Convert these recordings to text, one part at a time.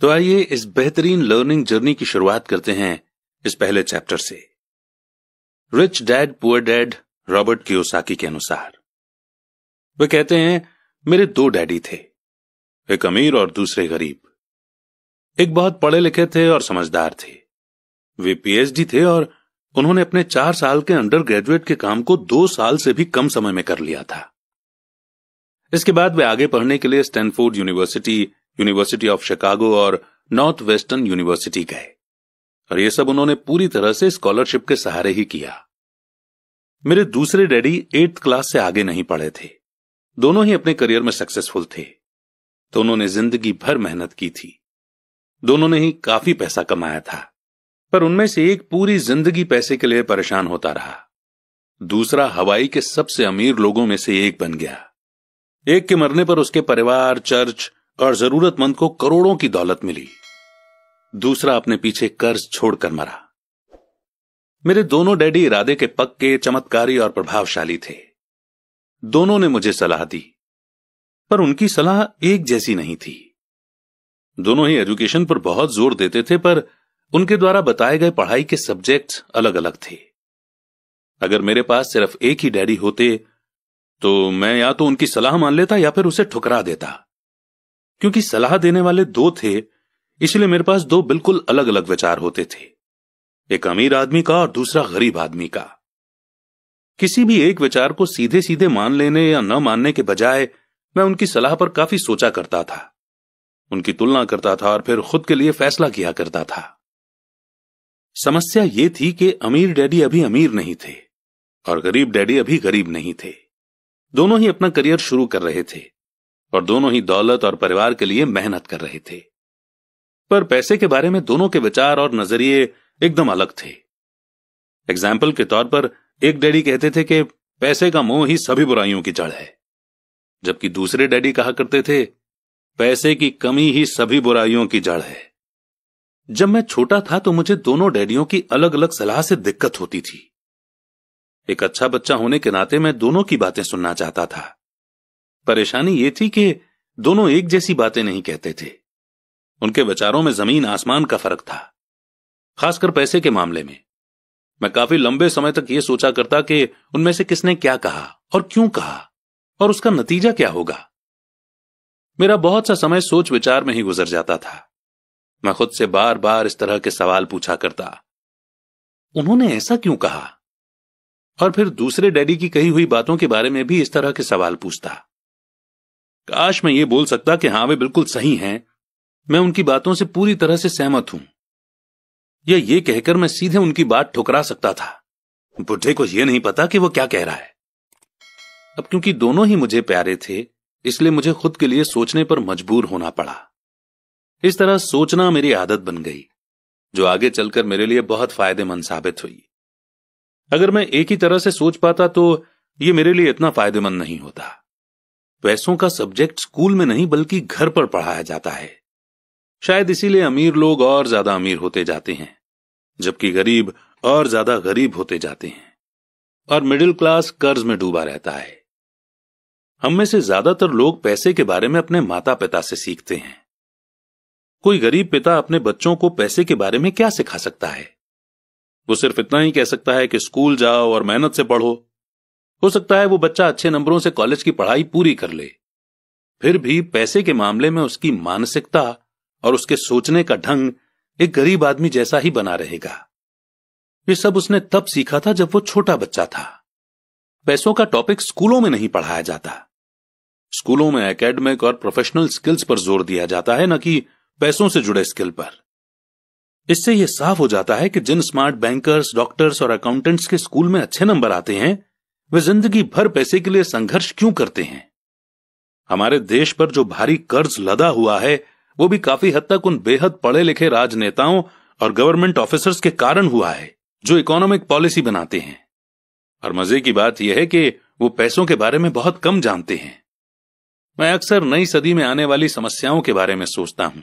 तो आइए इस बेहतरीन लर्निंग जर्नी की शुरुआत करते हैं इस पहले चैप्टर से rich dad poor dad Robert Kiyosaki के अनुसार वे कहते हैं मेरे दो डैडी थे एक अमीर और दूसरे गरीब एक बहुत पढ़े लिखे थे और समझदार थे वे पीएचडी थे और उन्होंने अपने चार साल के अंडर ग्रेजुएट के काम को दो साल से भी कम समय में कर लिया था इसके बाद वे आगे पढ़ने के लिए Stanford University University of Chicago और नॉर्थ वेस्टर्न यूनिवर्सिटी गए और ये सब उन्होंने पूरी तरह से स्कॉलरशिप के सहारे ही किया मेरे दूसरे डैडी एट्थ क्लास से आगे नहीं पढ़े थे दोनों ही अपने करियर में सक्सेसफुल थे दोनों तो ने जिंदगी भर मेहनत की थी दोनों ने ही काफी पैसा कमाया था पर उनमें से एक पूरी जिंदगी पैसे के लिए परेशान होता रहा दूसरा हवाई के सबसे अमीर लोगों में से एक बन गया एक के मरने पर उसके परिवार चर्च और जरूरतमंद को करोड़ों की दौलत मिली दूसरा अपने पीछे कर्ज छोड़कर मरा मेरे दोनों डैडी इरादे के पक्के चमत्कारी और प्रभावशाली थे दोनों ने मुझे सलाह दी पर उनकी सलाह एक जैसी नहीं थी दोनों ही एजुकेशन पर बहुत जोर देते थे पर उनके द्वारा बताए गए पढ़ाई के सब्जेक्ट्स अलग अलग थे अगर मेरे पास सिर्फ एक ही डैडी होते तो मैं या तो उनकी सलाह मान लेता या फिर उसे ठुकरा देता क्योंकि सलाह देने वाले दो थे इसलिए मेरे पास दो बिल्कुल अलग अलग विचार होते थे एक अमीर आदमी का और दूसरा गरीब आदमी का किसी भी एक विचार को सीधे सीधे मान लेने या न मानने के बजाय मैं उनकी सलाह पर काफी सोचा करता था उनकी तुलना करता था और फिर खुद के लिए फैसला किया करता था समस्या ये थी कि अमीर डैडी अभी अमीर नहीं थे और गरीब डैडी अभी गरीब नहीं थे दोनों ही अपना करियर शुरू कर रहे थे और दोनों ही दौलत और परिवार के लिए मेहनत कर रहे थे पर पैसे के बारे में दोनों के विचार और नजरिए एकदम अलग थे एग्जाम्पल के तौर पर एक डैडी कहते थे कि पैसे का मोह ही सभी बुराइयों की जड़ है जबकि दूसरे डैडी कहा करते थे पैसे की कमी ही सभी बुराइयों की जड़ है जब मैं छोटा था तो मुझे दोनों डैडियों की अलग अलग सलाह से दिक्कत होती थी एक अच्छा बच्चा होने के नाते मैं दोनों की बातें सुनना चाहता था परेशानी ये थी कि दोनों एक जैसी बातें नहीं कहते थे उनके विचारों में जमीन आसमान का फर्क था खासकर पैसे के मामले में मैं काफी लंबे समय तक यह सोचा करता कि उनमें से किसने क्या कहा और क्यों कहा और उसका नतीजा क्या होगा मेरा बहुत सा समय सोच विचार में ही गुजर जाता था मैं खुद से बार बार इस तरह के सवाल पूछा करता उन्होंने ऐसा क्यों कहा और फिर दूसरे डैडी की कही हुई बातों के बारे में भी इस तरह के सवाल पूछता काश मैं ये बोल सकता कि हाँ वे बिल्कुल सही हैं मैं उनकी बातों से पूरी तरह से सहमत हूं या ये कहकर मैं सीधे उनकी बात ठुकरा सकता था बुढ़े को यह नहीं पता कि वो क्या कह रहा है अब क्योंकि दोनों ही मुझे प्यारे थे इसलिए मुझे खुद के लिए सोचने पर मजबूर होना पड़ा इस तरह सोचना मेरी आदत बन गई जो आगे चलकर मेरे लिए बहुत फायदेमंद साबित हुई अगर मैं एक ही तरह से सोच पाता तो ये मेरे लिए इतना फायदेमंद नहीं होता पैसों का सब्जेक्ट स्कूल में नहीं बल्कि घर पर पढ़ाया जाता है शायद इसीलिए अमीर लोग और ज्यादा अमीर होते जाते हैं जबकि गरीब और ज्यादा गरीब होते जाते हैं और मिडिल क्लास कर्ज में डूबा रहता है हम में से ज्यादातर लोग पैसे के बारे में अपने माता पिता से सीखते हैं कोई गरीब पिता अपने बच्चों को पैसे के बारे में क्या सिखा सकता है वो सिर्फ इतना ही कह सकता है कि स्कूल जाओ और मेहनत से पढ़ो हो सकता है वो बच्चा अच्छे नंबरों से कॉलेज की पढ़ाई पूरी कर ले फिर भी पैसे के मामले में उसकी मानसिकता और उसके सोचने का ढंग एक गरीब आदमी जैसा ही बना रहेगा ये सब उसने तब सीखा था जब वो छोटा बच्चा था पैसों का टॉपिक स्कूलों में नहीं पढ़ाया जाता स्कूलों में एकेडमिक और प्रोफेशनल स्किल्स पर जोर दिया जाता है न कि पैसों से जुड़े स्किल पर इससे यह साफ हो जाता है कि जिन स्मार्ट बैंकर्स डॉक्टर्स और अकाउंटेंट्स के स्कूल में अच्छे नंबर आते हैं वे जिंदगी भर पैसे के लिए संघर्ष क्यों करते हैं हमारे देश पर जो भारी कर्ज लदा हुआ है वो भी काफी हद तक उन बेहद पढ़े लिखे राजनेताओं और गवर्नमेंट ऑफिसर्स के कारण हुआ है जो इकोनॉमिक पॉलिसी बनाते हैं और मजे की बात यह है कि वो पैसों के बारे में बहुत कम जानते हैं मैं अक्सर नई सदी में आने वाली समस्याओं के बारे में सोचता हूं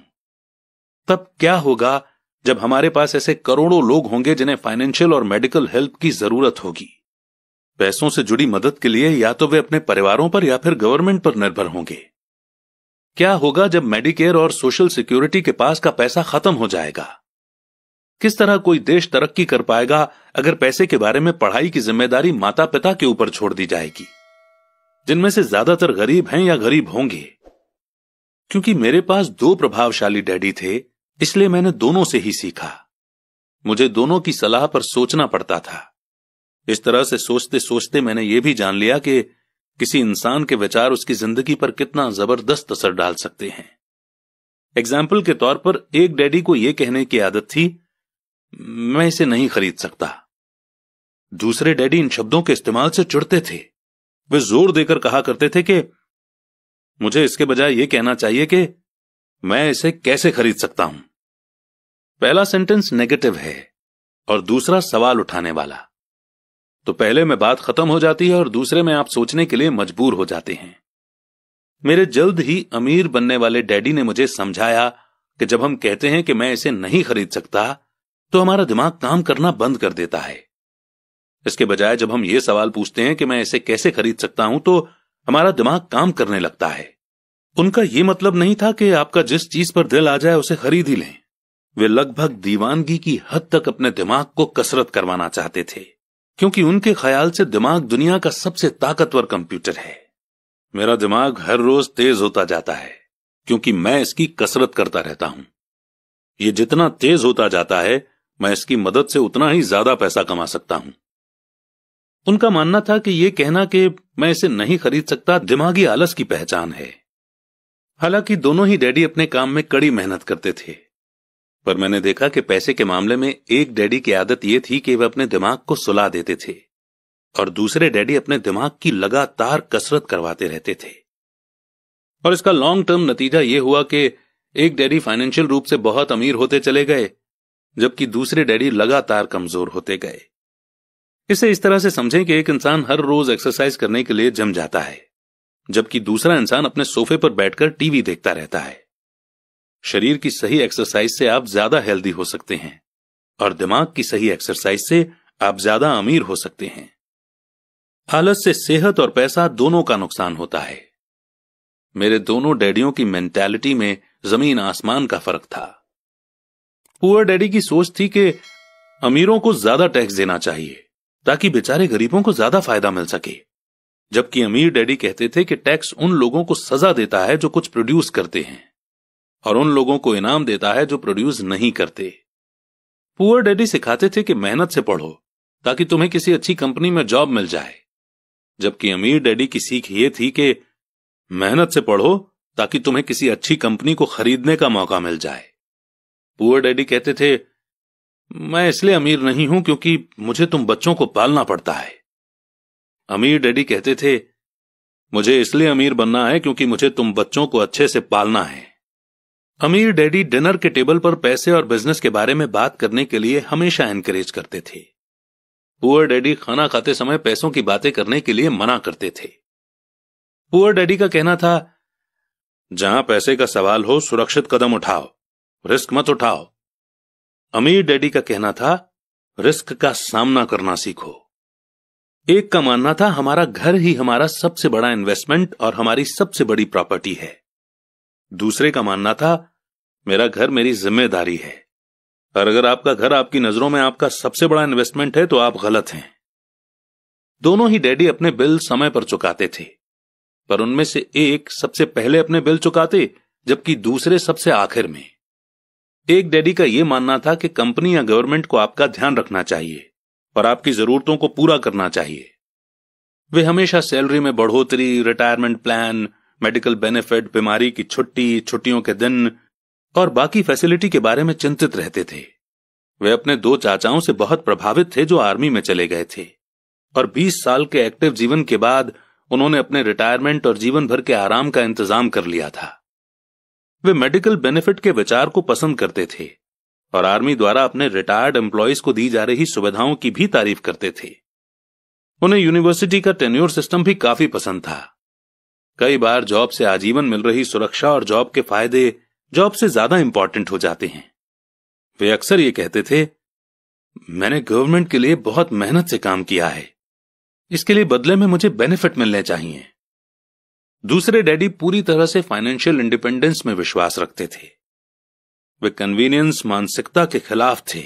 तब क्या होगा जब हमारे पास ऐसे करोड़ों लोग होंगे जिन्हें फाइनेंशियल और मेडिकल हेल्प की जरूरत होगी पैसों से जुड़ी मदद के लिए या तो वे अपने परिवारों पर या फिर गवर्नमेंट पर निर्भर होंगे क्या होगा जब मेडिकेयर और सोशल सिक्योरिटी के पास का पैसा खत्म हो जाएगा किस तरह कोई देश तरक्की कर पाएगा अगर पैसे के बारे में पढ़ाई की जिम्मेदारी माता पिता के ऊपर छोड़ दी जाएगी जिनमें से ज्यादातर गरीब हैं या गरीब होंगे क्योंकि मेरे पास दो प्रभावशाली डैडी थे इसलिए मैंने दोनों से ही सीखा मुझे दोनों की सलाह पर सोचना पड़ता था इस तरह से सोचते सोचते मैंने ये भी जान लिया कि किसी इंसान के विचार उसकी जिंदगी पर कितना जबरदस्त असर डाल सकते हैं एग्जाम्पल के तौर पर एक डैडी को यह कहने की आदत थी मैं इसे नहीं खरीद सकता दूसरे डैडी इन शब्दों के इस्तेमाल से चिढ़ते थे वे जोर देकर कहा करते थे कि मुझे इसके बजाय यह कहना चाहिए कि मैं इसे कैसे खरीद सकता हूं पहला सेंटेंस नेगेटिव है और दूसरा सवाल उठाने वाला तो पहले में बात खत्म हो जाती है और दूसरे में आप सोचने के लिए मजबूर हो जाते हैं मेरे जल्द ही अमीर बनने वाले डैडी ने मुझे समझाया कि जब हम कहते हैं कि मैं इसे नहीं खरीद सकता तो हमारा दिमाग काम करना बंद कर देता है इसके बजाय जब हम ये सवाल पूछते हैं कि मैं इसे कैसे खरीद सकता हूं तो हमारा दिमाग काम करने लगता है उनका यह मतलब नहीं था कि आपका जिस चीज पर दिल आ जाए उसे खरीद ही लें वे लगभग दीवानगी की हद तक अपने दिमाग को कसरत करवाना चाहते थे क्योंकि उनके ख्याल से दिमाग दुनिया का सबसे ताकतवर कंप्यूटर है मेरा दिमाग हर रोज तेज होता जाता है क्योंकि मैं इसकी कसरत करता रहता हूं ये जितना तेज होता जाता है मैं इसकी मदद से उतना ही ज्यादा पैसा कमा सकता हूं उनका मानना था कि यह कहना कि मैं इसे नहीं खरीद सकता दिमागी आलस की पहचान है हालांकि दोनों ही डैडी अपने काम में कड़ी मेहनत करते थे पर मैंने देखा कि पैसे के मामले में एक डैडी की आदत यह थी कि वह अपने दिमाग को सुला देते थे और दूसरे डैडी अपने दिमाग की लगातार कसरत करवाते रहते थे और इसका लॉन्ग टर्म नतीजा यह हुआ कि एक डैडी फाइनेंशियल रूप से बहुत अमीर होते चले गए जबकि दूसरे डैडी लगातार कमजोर होते गए इसे इस तरह से समझें कि एक इंसान हर रोज एक्सरसाइज करने के लिए जम जाता है जबकि दूसरा इंसान अपने सोफे पर बैठकर टीवी देखता रहता है शरीर की सही एक्सरसाइज से आप ज्यादा हेल्दी हो सकते हैं और दिमाग की सही एक्सरसाइज से आप ज्यादा अमीर हो सकते हैं आलस से सेहत और पैसा दोनों का नुकसान होता है मेरे दोनों डैडियों की मेंटेलिटी में जमीन आसमान का फर्क था पुअर डैडी की सोच थी कि अमीरों को ज्यादा टैक्स देना चाहिए ताकि बेचारे गरीबों को ज्यादा फायदा मिल सके जबकि अमीर डैडी कहते थे कि टैक्स उन लोगों को सजा देता है जो कुछ प्रोड्यूस करते हैं और उन लोगों को इनाम देता है जो प्रोड्यूस नहीं करते पुअर डैडी सिखाते थे कि मेहनत से पढ़ो ताकि तुम्हें किसी अच्छी कंपनी में जॉब मिल जाए जबकि अमीर डैडी की सीख ये थी कि मेहनत से पढ़ो ताकि तुम्हें किसी अच्छी कंपनी को खरीदने का मौका मिल जाए पुअर डैडी कहते थे मैं इसलिए अमीर नहीं हूं क्योंकि मुझे तुम बच्चों को पालना पड़ता है अमीर डैडी कहते थे मुझे इसलिए अमीर बनना है क्योंकि मुझे तुम बच्चों को अच्छे से पालना है अमीर डैडी डिनर के टेबल पर पैसे और बिजनेस के बारे में बात करने के लिए हमेशा एनकरेज करते थे पुअर डैडी खाना खाते समय पैसों की बातें करने के लिए मना करते थे पुअर डैडी का कहना था जहां पैसे का सवाल हो सुरक्षित कदम उठाओ रिस्क मत उठाओ अमीर डैडी का कहना था रिस्क का सामना करना सीखो एक का मानना था हमारा घर ही हमारा सबसे बड़ा इन्वेस्टमेंट और हमारी सबसे बड़ी प्रॉपर्टी है दूसरे का मानना था मेरा घर मेरी जिम्मेदारी है और अगर आपका घर आपकी नजरों में आपका सबसे बड़ा इन्वेस्टमेंट है तो आप गलत हैं दोनों ही डैडी अपने बिल समय पर चुकाते थे पर उनमें से एक सबसे पहले अपने बिल चुकाते जबकि दूसरे सबसे आखिर में एक डैडी का यह मानना था कि कंपनी या गवर्नमेंट को आपका ध्यान रखना चाहिए और आपकी जरूरतों को पूरा करना चाहिए वे हमेशा सैलरी में बढ़ोतरी रिटायरमेंट प्लान मेडिकल बेनिफिट बीमारी की छुट्टी छुट्टियों के दिन और बाकी फैसिलिटी के बारे में चिंतित रहते थे वे अपने दो चाचाओं से बहुत प्रभावित थे जो आर्मी में चले गए थे और 20 साल के एक्टिव जीवन के बाद उन्होंने अपने रिटायरमेंट और जीवन भर के आराम का इंतजाम कर लिया था वे मेडिकल बेनिफिट के विचार को पसंद करते थे और आर्मी द्वारा अपने रिटायर्ड एम्प्लॉयज को दी जा रही सुविधाओं की भी तारीफ करते थे उन्हें यूनिवर्सिटी का टेन्योर सिस्टम भी काफी पसंद था कई बार जॉब से आजीवन मिल रही सुरक्षा और जॉब के फायदे जॉब से ज्यादा इंपॉर्टेंट हो जाते हैं वे अक्सर ये कहते थे मैंने गवर्नमेंट के लिए बहुत मेहनत से काम किया है इसके लिए बदले में मुझे बेनिफिट मिलने चाहिए दूसरे डैडी पूरी तरह से फाइनेंशियल इंडिपेंडेंस में विश्वास रखते थे वे कन्वीनियंस मानसिकता के खिलाफ थे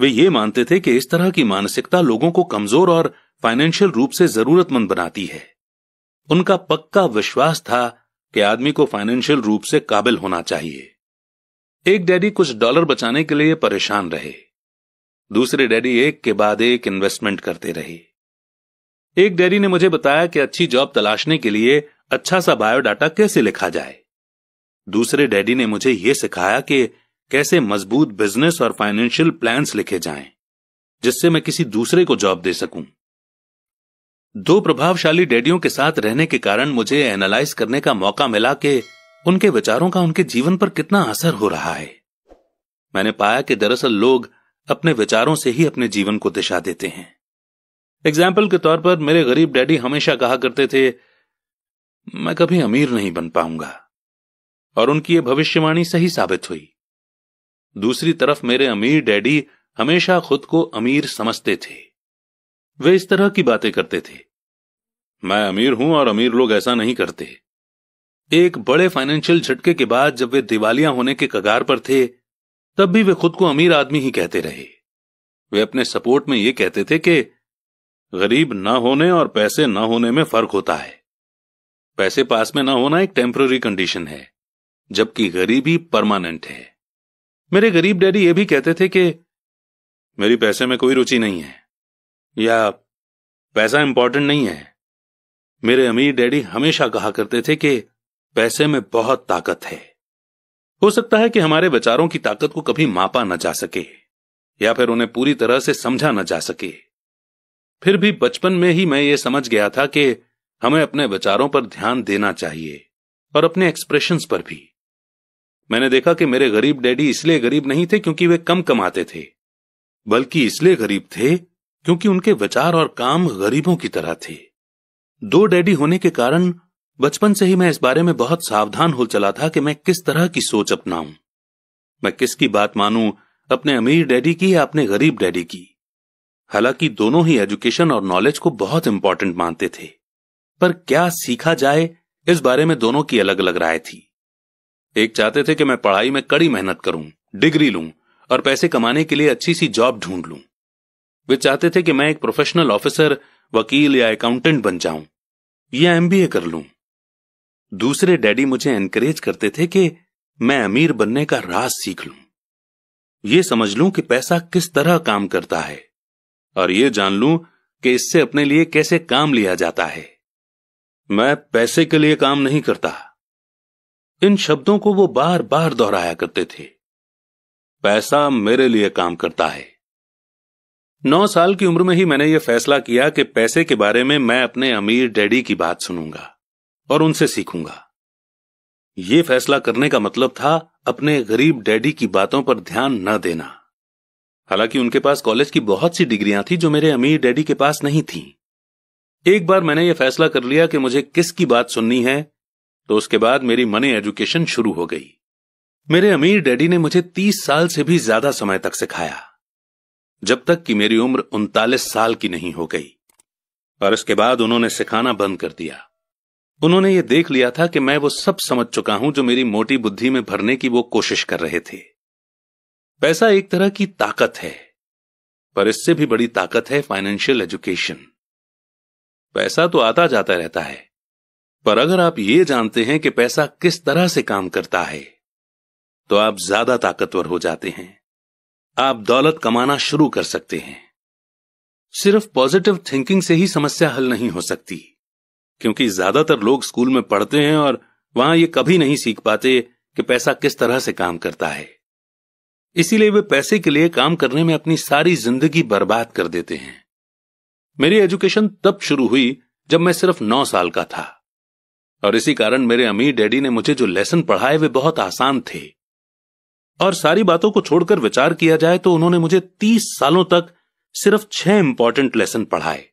वे ये मानते थे कि इस तरह की मानसिकता लोगों को कमजोर और फाइनेंशियल रूप से जरूरतमंद बनाती है उनका पक्का विश्वास था कि आदमी को फाइनेंशियल रूप से काबिल होना चाहिए एक डैडी कुछ डॉलर बचाने के लिए परेशान रहे दूसरे डैडी एक के बाद एक इन्वेस्टमेंट करते रहे एक डैडी ने मुझे बताया कि अच्छी जॉब तलाशने के लिए अच्छा सा बायोडाटा कैसे लिखा जाए दूसरे डैडी ने मुझे यह सिखाया कि कैसे मजबूत बिजनेस और फाइनेंशियल प्लान्स लिखे जाएं, जिससे मैं किसी दूसरे को जॉब दे सकूं दो प्रभावशाली डैडियों के साथ रहने के कारण मुझे एनालाइज करने का मौका मिला कि उनके विचारों का उनके जीवन पर कितना असर हो रहा है मैंने पाया कि दरअसल लोग अपने विचारों से ही अपने जीवन को दिशा देते हैं एग्जाम्पल के तौर पर मेरे गरीब डैडी हमेशा कहा करते थे मैं कभी अमीर नहीं बन पाऊंगा और उनकी ये भविष्यवाणी सही साबित हुई दूसरी तरफ मेरे अमीर डैडी हमेशा खुद को अमीर समझते थे वे इस तरह की बातें करते थे मैं अमीर हूं और अमीर लोग ऐसा नहीं करते एक बड़े फाइनेंशियल झटके के बाद जब वे दिवालिया होने के कगार पर थे तब भी वे खुद को अमीर आदमी ही कहते रहे वे अपने सपोर्ट में ये कहते थे कि गरीब न होने और पैसे न होने में फर्क होता है पैसे पास में न होना एक टेम्पररी कंडीशन है जबकि गरीबी परमानेंट है मेरे गरीब डैडी ये भी कहते थे कि मेरी पैसे में कोई रुचि नहीं है या पैसा इंपॉर्टेंट नहीं है मेरे अमीर डैडी हमेशा कहा करते थे कि पैसे में बहुत ताकत है हो सकता है कि हमारे विचारों की ताकत को कभी मापा न जा सके या फिर उन्हें पूरी तरह से समझा न जा सके फिर भी बचपन में ही मैं ये समझ गया था कि हमें अपने विचारों पर ध्यान देना चाहिए और अपने एक्सप्रेशंस पर भी मैंने देखा कि मेरे गरीब डैडी इसलिए गरीब नहीं थे क्योंकि वे कम कमाते थे बल्कि इसलिए गरीब थे क्योंकि उनके विचार और काम गरीबों की तरह थे दो डैडी होने के कारण बचपन से ही मैं इस बारे में बहुत सावधान हो चला था कि मैं किस तरह की सोच अपनाऊं मैं किसकी बात मानूं अपने अमीर डैडी की या अपने गरीब डैडी की हालांकि दोनों ही एजुकेशन और नॉलेज को बहुत इंपॉर्टेंट मानते थे पर क्या सीखा जाए इस बारे में दोनों की अलग अलग राय थी एक चाहते थे कि मैं पढ़ाई में कड़ी मेहनत करूं डिग्री लूं और पैसे कमाने के लिए अच्छी सी जॉब ढूंढ लूं वे चाहते थे कि मैं एक प्रोफेशनल ऑफिसर वकील या अकाउंटेंट बन जाऊं या एमबीए कर लूं दूसरे डैडी मुझे एनकरेज करते थे कि मैं अमीर बनने का राज सीख लूं ये समझ लूं कि पैसा किस तरह काम करता है और ये जान लूं कि इससे अपने लिए कैसे काम लिया जाता है मैं पैसे के लिए काम नहीं करता इन शब्दों को वो बार बार दोहराया करते थे पैसा मेरे लिए काम करता है नौ साल की उम्र में ही मैंने ये फैसला किया कि पैसे के बारे में मैं अपने अमीर डैडी की बात सुनूंगा और उनसे सीखूंगा ये फैसला करने का मतलब था अपने गरीब डैडी की बातों पर ध्यान न देना हालांकि उनके पास कॉलेज की बहुत सी डिग्रियां थी जो मेरे अमीर डैडी के पास नहीं थी एक बार मैंने यह फैसला कर लिया कि मुझे किसकी बात सुननी है तो उसके बाद मेरी मनी एजुकेशन शुरू हो गई मेरे अमीर डैडी ने मुझे तीस साल से भी ज्यादा समय तक सिखाया जब तक कि मेरी उम्र उनतालीस साल की नहीं हो गई और इसके बाद उन्होंने सिखाना बंद कर दिया उन्होंने ये देख लिया था कि मैं वो सब समझ चुका हूं जो मेरी मोटी बुद्धि में भरने की वो कोशिश कर रहे थे पैसा एक तरह की ताकत है पर इससे भी बड़ी ताकत है फाइनेंशियल एजुकेशन पैसा तो आता जाता रहता है पर अगर आप ये जानते हैं कि पैसा किस तरह से काम करता है तो आप ज्यादा ताकतवर हो जाते हैं आप दौलत कमाना शुरू कर सकते हैं सिर्फ पॉजिटिव थिंकिंग से ही समस्या हल नहीं हो सकती क्योंकि ज्यादातर लोग स्कूल में पढ़ते हैं और वहां ये कभी नहीं सीख पाते कि पैसा किस तरह से काम करता है इसीलिए वे पैसे के लिए काम करने में अपनी सारी जिंदगी बर्बाद कर देते हैं मेरी एजुकेशन तब शुरू हुई जब मैं सिर्फ नौ साल का था और इसी कारण मेरे अमीर डैडी ने मुझे जो लेसन पढ़ाए वे बहुत आसान थे और सारी बातों को छोड़कर विचार किया जाए तो उन्होंने मुझे तीस सालों तक सिर्फ छह इंपॉर्टेंट लेसन पढ़ाए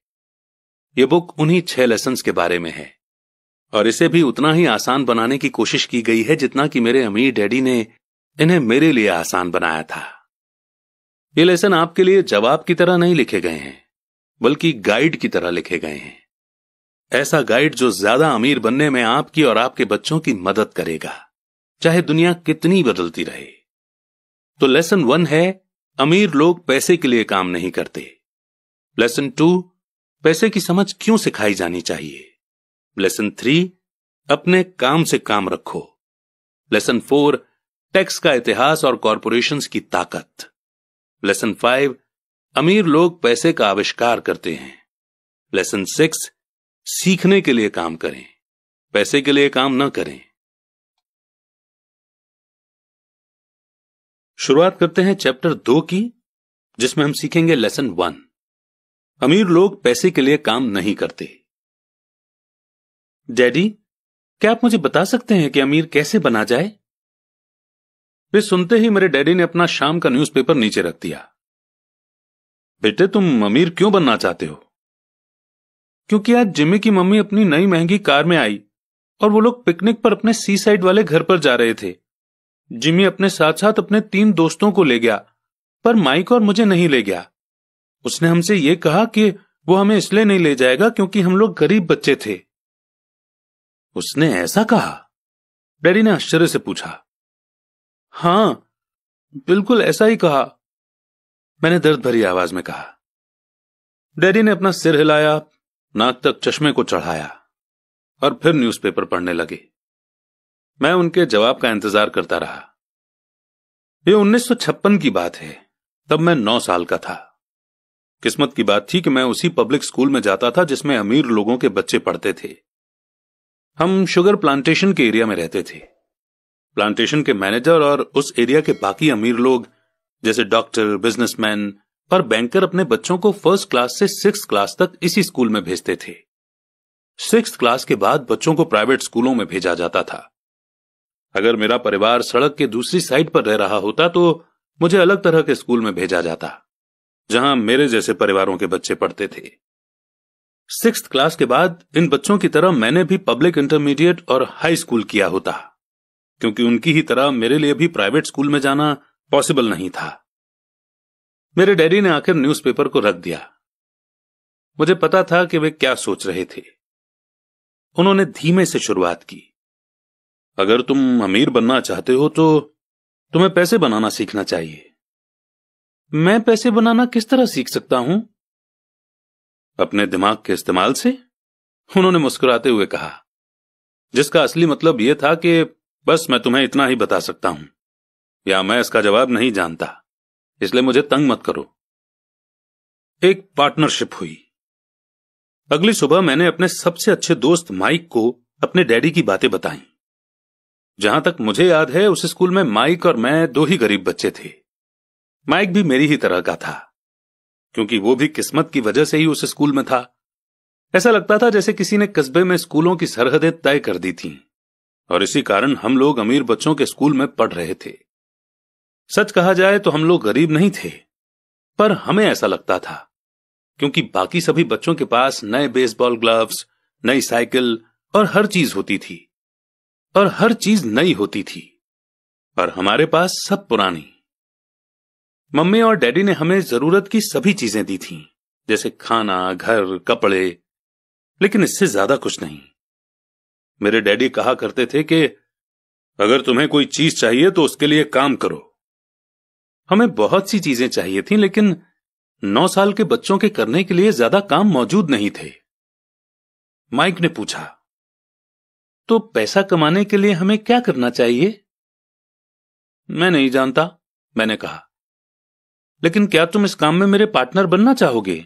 यह बुक उन्हीं छह लेसन के बारे में है और इसे भी उतना ही आसान बनाने की कोशिश की गई है जितना कि मेरे अमीर डैडी ने इन्हें मेरे लिए आसान बनाया था ये लेसन आपके लिए जवाब की तरह नहीं लिखे गए हैं बल्कि गाइड की तरह लिखे गए हैं ऐसा गाइड जो ज्यादा अमीर बनने में आपकी और आपके बच्चों की मदद करेगा चाहे दुनिया कितनी बदलती रहे तो लेसन वन है अमीर लोग पैसे के लिए काम नहीं करते लेसन टू पैसे की समझ क्यों सिखाई जानी चाहिए लेसन थ्री अपने काम से काम रखो लेसन फोर टैक्स का इतिहास और कॉरपोरेशन की ताकत लेसन फाइव अमीर लोग पैसे का आविष्कार करते हैं लेसन सिक्स सीखने के लिए काम करें पैसे के लिए काम न करें शुरुआत करते हैं चैप्टर दो की जिसमें हम सीखेंगे लेसन वन अमीर लोग पैसे के लिए काम नहीं करते डैडी क्या आप मुझे बता सकते हैं कि अमीर कैसे बना जाए वे सुनते ही मेरे डैडी ने अपना शाम का न्यूज़पेपर नीचे रख दिया बेटे तुम अमीर क्यों बनना चाहते हो क्योंकि आज जिमी की मम्मी अपनी नई महंगी कार में आई और वो लोग पिकनिक पर अपने सी साइड वाले घर पर जा रहे थे जिमी अपने साथ साथ अपने तीन दोस्तों को ले गया पर माइक और मुझे नहीं ले गया उसने हमसे ये कहा कि वो हमें इसलिए नहीं ले जाएगा क्योंकि हम लोग गरीब बच्चे थे उसने ऐसा कहा डैडी ने आश्चर्य से पूछा हां बिल्कुल ऐसा ही कहा मैंने दर्द भरी आवाज में कहा डैडी ने अपना सिर हिलाया नाक तक चश्मे को चढ़ाया और फिर न्यूज़पेपर पढ़ने लगे मैं उनके जवाब का इंतजार करता रहा ये 1956 की बात है तब मैं नौ साल का था किस्मत की बात थी कि मैं उसी पब्लिक स्कूल में जाता था जिसमें अमीर लोगों के बच्चे पढ़ते थे हम शुगर प्लांटेशन के एरिया में रहते थे प्लांटेशन के मैनेजर और उस एरिया के बाकी अमीर लोग जैसे डॉक्टर बिजनेसमैन और बैंकर अपने बच्चों को फर्स्ट क्लास से सिक्स क्लास तक इसी स्कूल में भेजते थे सिक्स क्लास के बाद बच्चों को प्राइवेट स्कूलों में भेजा जाता था अगर मेरा परिवार सड़क के दूसरी साइड पर रह रहा होता तो मुझे अलग तरह के स्कूल में भेजा जाता जहां मेरे जैसे परिवारों के बच्चे पढ़ते थे सिक्स क्लास के बाद इन बच्चों की तरह मैंने भी पब्लिक इंटरमीडिएट और हाई स्कूल किया होता क्योंकि उनकी ही तरह मेरे लिए भी प्राइवेट स्कूल में जाना पॉसिबल नहीं था मेरे डैडी ने आखिर न्यूज़पेपर को रख दिया मुझे पता था कि वे क्या सोच रहे थे उन्होंने धीमे से शुरुआत की अगर तुम अमीर बनना चाहते हो तो तुम्हें पैसे बनाना सीखना चाहिए मैं पैसे बनाना किस तरह सीख सकता हूं अपने दिमाग के इस्तेमाल से उन्होंने मुस्कुराते हुए कहा जिसका असली मतलब यह था कि बस मैं तुम्हें इतना ही बता सकता हूं या मैं इसका जवाब नहीं जानता इसलिए मुझे तंग मत करो एक पार्टनरशिप हुई अगली सुबह मैंने अपने सबसे अच्छे दोस्त माइक को अपने डैडी की बातें बताईं जहां तक मुझे याद है उस स्कूल में माइक और मैं दो ही गरीब बच्चे थे माइक भी मेरी ही तरह का था क्योंकि वो भी किस्मत की वजह से ही उस स्कूल में था ऐसा लगता था जैसे किसी ने कस्बे में स्कूलों की सरहदें तय कर दी थीं और इसी कारण हम लोग अमीर बच्चों के स्कूल में पढ़ रहे थे सच कहा जाए तो हम लोग गरीब नहीं थे पर हमें ऐसा लगता था क्योंकि बाकी सभी बच्चों के पास नए बेसबॉल ग्लव्स नई साइकिल और हर चीज होती थी और हर चीज नई होती थी और हमारे पास सब पुरानी मम्मी और डैडी ने हमें जरूरत की सभी चीजें दी थीं, जैसे खाना घर कपड़े लेकिन इससे ज्यादा कुछ नहीं मेरे डैडी कहा करते थे कि अगर तुम्हें कोई चीज चाहिए तो उसके लिए काम करो हमें बहुत सी चीजें चाहिए थीं, लेकिन नौ साल के बच्चों के करने के लिए ज्यादा काम मौजूद नहीं थे माइक ने पूछा तो पैसा कमाने के लिए हमें क्या करना चाहिए मैं नहीं जानता मैंने कहा लेकिन क्या तुम इस काम में मेरे पार्टनर बनना चाहोगे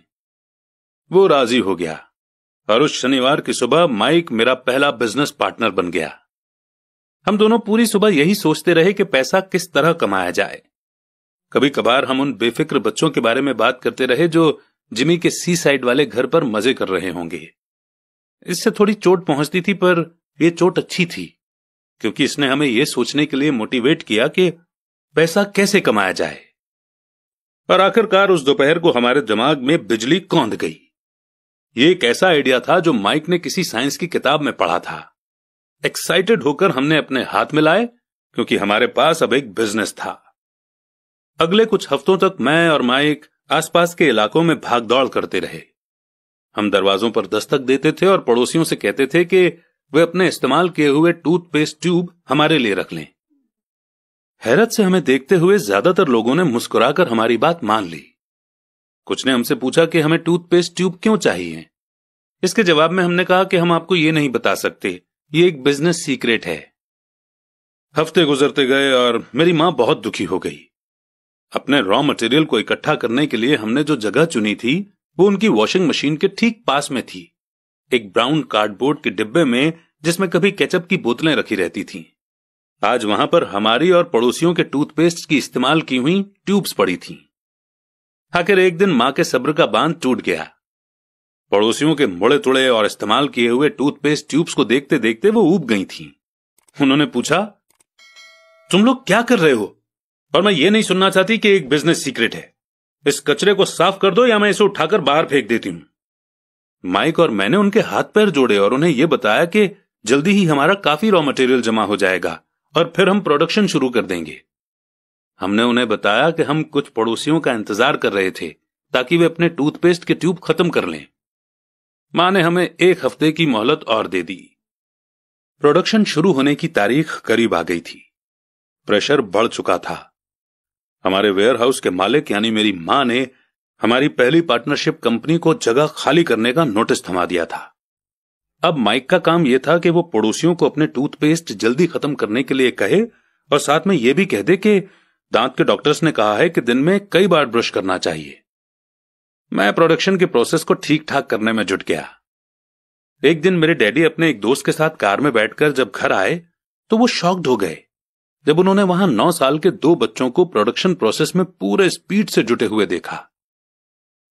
वो राजी हो गया और उस शनिवार की सुबह माइक मेरा पहला बिजनेस पार्टनर बन गया हम दोनों पूरी सुबह यही सोचते रहे कि पैसा किस तरह कमाया जाए कभी कभार हम उन बेफिक्र बच्चों के बारे में बात करते रहे जो जिमी के सी साइड वाले घर पर मजे कर रहे होंगे इससे थोड़ी चोट पहुंचती थी पर ये चोट अच्छी थी क्योंकि इसने हमें यह सोचने के लिए मोटिवेट किया कि पैसा कैसे कमाया जाए और आखिरकार उस दोपहर को हमारे दिमाग में बिजली कौंध गई ये एक ऐसा आइडिया था जो माइक ने किसी साइंस की किताब में पढ़ा था एक्साइटेड होकर हमने अपने हाथ में लाए क्योंकि हमारे पास अब एक बिजनेस था अगले कुछ हफ्तों तक मैं और माइक आसपास के इलाकों में भागदौड़ करते रहे हम दरवाजों पर दस्तक देते थे और पड़ोसियों से कहते थे कि वे अपने इस्तेमाल किए हुए टूथपेस्ट ट्यूब हमारे लिए रख लें हैरत से हमें देखते हुए ज्यादातर लोगों ने मुस्कुराकर हमारी बात मान ली कुछ ने हमसे पूछा कि हमें टूथपेस्ट ट्यूब क्यों चाहिए इसके जवाब में हमने कहा कि हम आपको ये नहीं बता सकते ये एक बिजनेस सीक्रेट है हफ्ते गुजरते गए और मेरी मां बहुत दुखी हो गई अपने रॉ मटेरियल को इकट्ठा करने के लिए हमने जो जगह चुनी थी वो उनकी वॉशिंग मशीन के ठीक पास में थी एक ब्राउन कार्डबोर्ड के डिब्बे में जिसमें कभी केचप की बोतलें रखी रहती थीं। आज वहां पर हमारी और पड़ोसियों के टूथपेस्ट की इस्तेमाल की हुई ट्यूब्स पड़ी थीं। आखिर एक दिन मां के सब्र का बांध टूट गया पड़ोसियों के मुड़े तुड़े और इस्तेमाल किए हुए टूथपेस्ट ट्यूब्स को देखते देखते वो उब गई थी उन्होंने पूछा तुम लोग क्या कर रहे हो और मैं ये नहीं सुनना चाहती कि एक बिजनेस सीक्रेट है इस कचरे को साफ कर दो या मैं इसे उठाकर बाहर फेंक देती हूं माइक और मैंने उनके हाथ पैर जोड़े और उन्हें यह बताया कि जल्दी ही हमारा काफी रॉ मटेरियल जमा हो जाएगा और फिर हम प्रोडक्शन शुरू कर देंगे हमने उन्हें बताया कि हम कुछ पड़ोसियों का इंतजार कर रहे थे ताकि वे अपने टूथपेस्ट के ट्यूब खत्म कर लें मां ने हमें एक हफ्ते की मोहलत और दे दी प्रोडक्शन शुरू होने की तारीख करीब आ गई थी प्रेशर बढ़ चुका था हमारे वेयरहाउस के मालिक यानी मेरी मां ने हमारी पहली पार्टनरशिप कंपनी को जगह खाली करने का नोटिस थमा दिया था अब माइक का काम यह था कि वो पड़ोसियों को अपने टूथपेस्ट जल्दी खत्म करने के लिए कहे और साथ में यह भी कह दे कि दांत के डॉक्टर्स ने कहा है कि दिन में कई बार ब्रश करना चाहिए मैं प्रोडक्शन के प्रोसेस को ठीक ठाक करने में जुट गया एक दिन मेरे डैडी अपने एक दोस्त के साथ कार में बैठकर जब घर आए तो वो शॉक्ड हो गए जब उन्होंने वहां नौ साल के दो बच्चों को प्रोडक्शन प्रोसेस में पूरे स्पीड से जुटे हुए देखा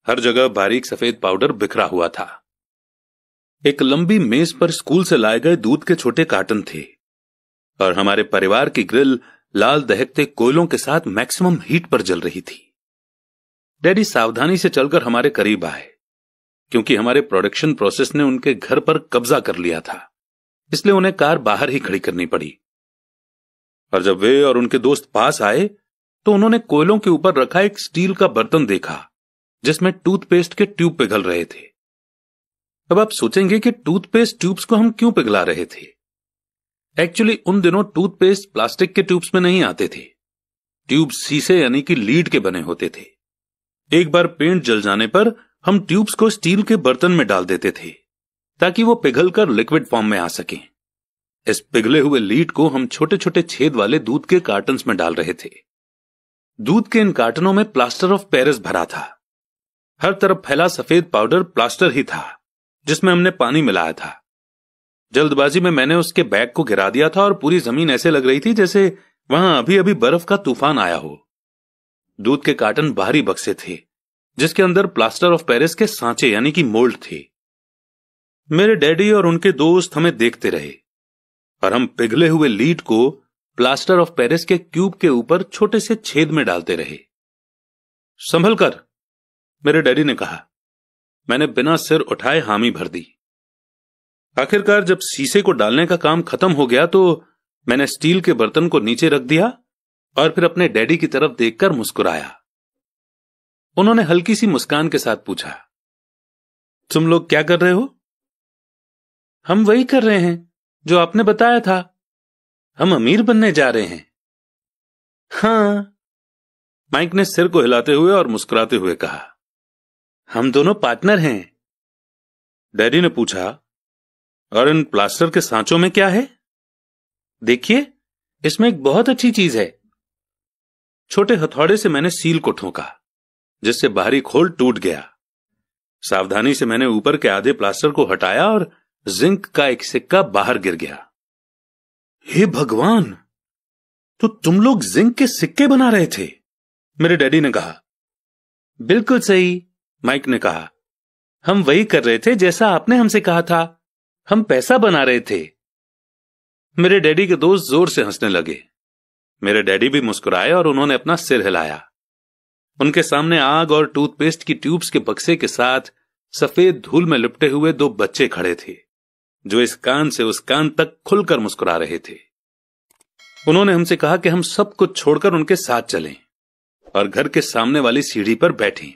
हर जगह बारीक सफेद पाउडर बिखरा हुआ था एक लंबी मेज पर स्कूल से लाए गए दूध के छोटे कार्टन थे और हमारे परिवार की ग्रिल लाल दहकते कोयलों के साथ मैक्सिमम हीट पर जल रही थी डैडी सावधानी से चलकर हमारे करीब आए क्योंकि हमारे प्रोडक्शन प्रोसेस ने उनके घर पर कब्जा कर लिया था इसलिए उन्हें कार बाहर ही खड़ी करनी पड़ी और जब वे और उनके दोस्त पास आए तो उन्होंने कोयलों के ऊपर रखा एक स्टील का बर्तन देखा जिसमें टूथपेस्ट के ट्यूब पिघल रहे थे अब आप सोचेंगे कि टूथपेस्ट ट्यूब्स को हम क्यों पिघला रहे थे एक्चुअली उन दिनों टूथपेस्ट प्लास्टिक के ट्यूब्स में नहीं आते थे ट्यूब शीशे यानी कि लीड के बने होते थे एक बार पेंट जल जाने पर हम ट्यूब्स को स्टील के बर्तन में डाल देते थे ताकि वो पिघलकर लिक्विड फॉर्म में आ सके इस पिघले हुए लीड को हम छोटे छोटे छेद वाले दूध के कार्टन में डाल रहे थे दूध के इन कार्टनों में प्लास्टर ऑफ पेरिस भरा था हर तरफ फैला सफेद पाउडर प्लास्टर ही था जिसमें हमने पानी मिलाया था जल्दबाजी में मैंने उसके बैग को गिरा दिया था और पूरी जमीन ऐसे लग रही थी जैसे वहां अभी अभी बर्फ का तूफान आया हो दूध के कार्टन बाहरी बक्से थे जिसके अंदर प्लास्टर ऑफ पेरिस के सांचे यानी कि मोल्ड थे मेरे डैडी और उनके दोस्त हमें देखते रहे और हम पिघले हुए लीड को प्लास्टर ऑफ पेरिस के क्यूब के ऊपर छोटे से छेद में डालते रहे संभल कर मेरे डैडी ने कहा मैंने बिना सिर उठाए हामी भर दी आखिरकार जब शीशे को डालने का काम खत्म हो गया तो मैंने स्टील के बर्तन को नीचे रख दिया और फिर अपने डैडी की तरफ देखकर मुस्कुराया उन्होंने हल्की सी मुस्कान के साथ पूछा तुम लोग क्या कर रहे हो हम वही कर रहे हैं जो आपने बताया था हम अमीर बनने जा रहे हैं हाँ माइक ने सिर को हिलाते हुए और मुस्कुराते हुए कहा हम दोनों पार्टनर हैं डैडी ने पूछा और इन प्लास्टर के सांचों में क्या है देखिए इसमें एक बहुत अच्छी चीज है छोटे हथौड़े से मैंने सील को ठोंका जिससे बाहरी खोल टूट गया सावधानी से मैंने ऊपर के आधे प्लास्टर को हटाया और जिंक का एक सिक्का बाहर गिर गया हे भगवान तो तुम लोग जिंक के सिक्के बना रहे थे मेरे डैडी ने कहा बिल्कुल सही माइक ने कहा हम वही कर रहे थे जैसा आपने हमसे कहा था हम पैसा बना रहे थे मेरे डैडी के दोस्त जोर से हंसने लगे मेरे डैडी भी मुस्कुराए और उन्होंने अपना सिर हिलाया उनके सामने आग और टूथपेस्ट की ट्यूब्स के बक्से के साथ सफेद धूल में लिपटे हुए दो बच्चे खड़े थे जो इस कान से उस कान तक खुलकर मुस्कुरा रहे थे उन्होंने हमसे कहा कि हम सब कुछ छोड़कर उनके साथ चलें और घर के सामने वाली सीढ़ी पर बैठें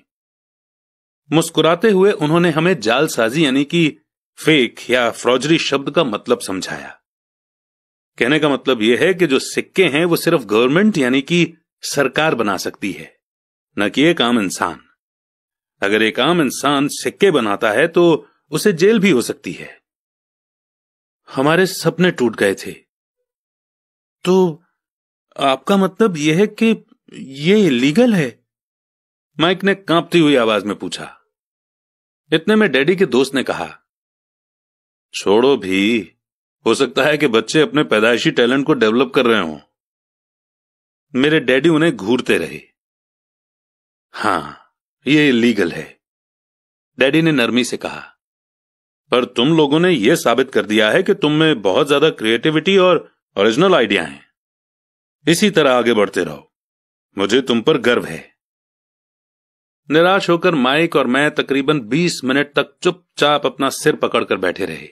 मुस्कुराते हुए उन्होंने हमें जालसाजी यानी कि फेक या फ्रॉजरी शब्द का मतलब समझाया कहने का मतलब यह है कि जो सिक्के हैं वो सिर्फ गवर्नमेंट यानी कि सरकार बना सकती है न कि एक आम इंसान अगर एक आम इंसान सिक्के बनाता है तो उसे जेल भी हो सकती है हमारे सपने टूट गए थे तो आपका मतलब यह है कि यह लीगल है माइक ने कांपती हुई आवाज में पूछा इतने में डैडी के दोस्त ने कहा छोड़ो भी हो सकता है कि बच्चे अपने पैदाइशी टैलेंट को डेवलप कर रहे हों मेरे डैडी उन्हें घूरते रहे हां ये इलीगल है डैडी ने नरमी से कहा पर तुम लोगों ने यह साबित कर दिया है कि तुम में बहुत ज्यादा क्रिएटिविटी और ओरिजिनल आइडिया हैं इसी तरह आगे बढ़ते रहो मुझे तुम पर गर्व है निराश होकर माइक और मैं तकरीबन 20 मिनट तक चुपचाप अपना सिर पकड़कर बैठे रहे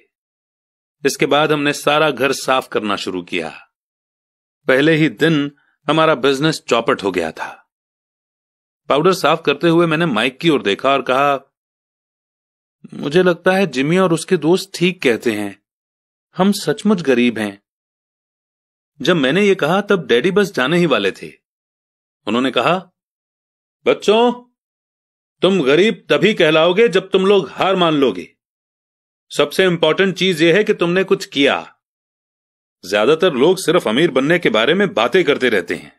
इसके बाद हमने सारा घर साफ करना शुरू किया पहले ही दिन हमारा बिजनेस चौपट हो गया था पाउडर साफ करते हुए मैंने माइक की ओर देखा और कहा मुझे लगता है जिमी और उसके दोस्त ठीक कहते हैं हम सचमुच गरीब हैं जब मैंने ये कहा तब डैडी बस जाने ही वाले थे उन्होंने कहा बच्चों तुम गरीब तभी कहलाओगे जब तुम लोग हार मान लोगे सबसे इंपॉर्टेंट चीज यह है कि तुमने कुछ किया ज्यादातर लोग सिर्फ अमीर बनने के बारे में बातें करते रहते हैं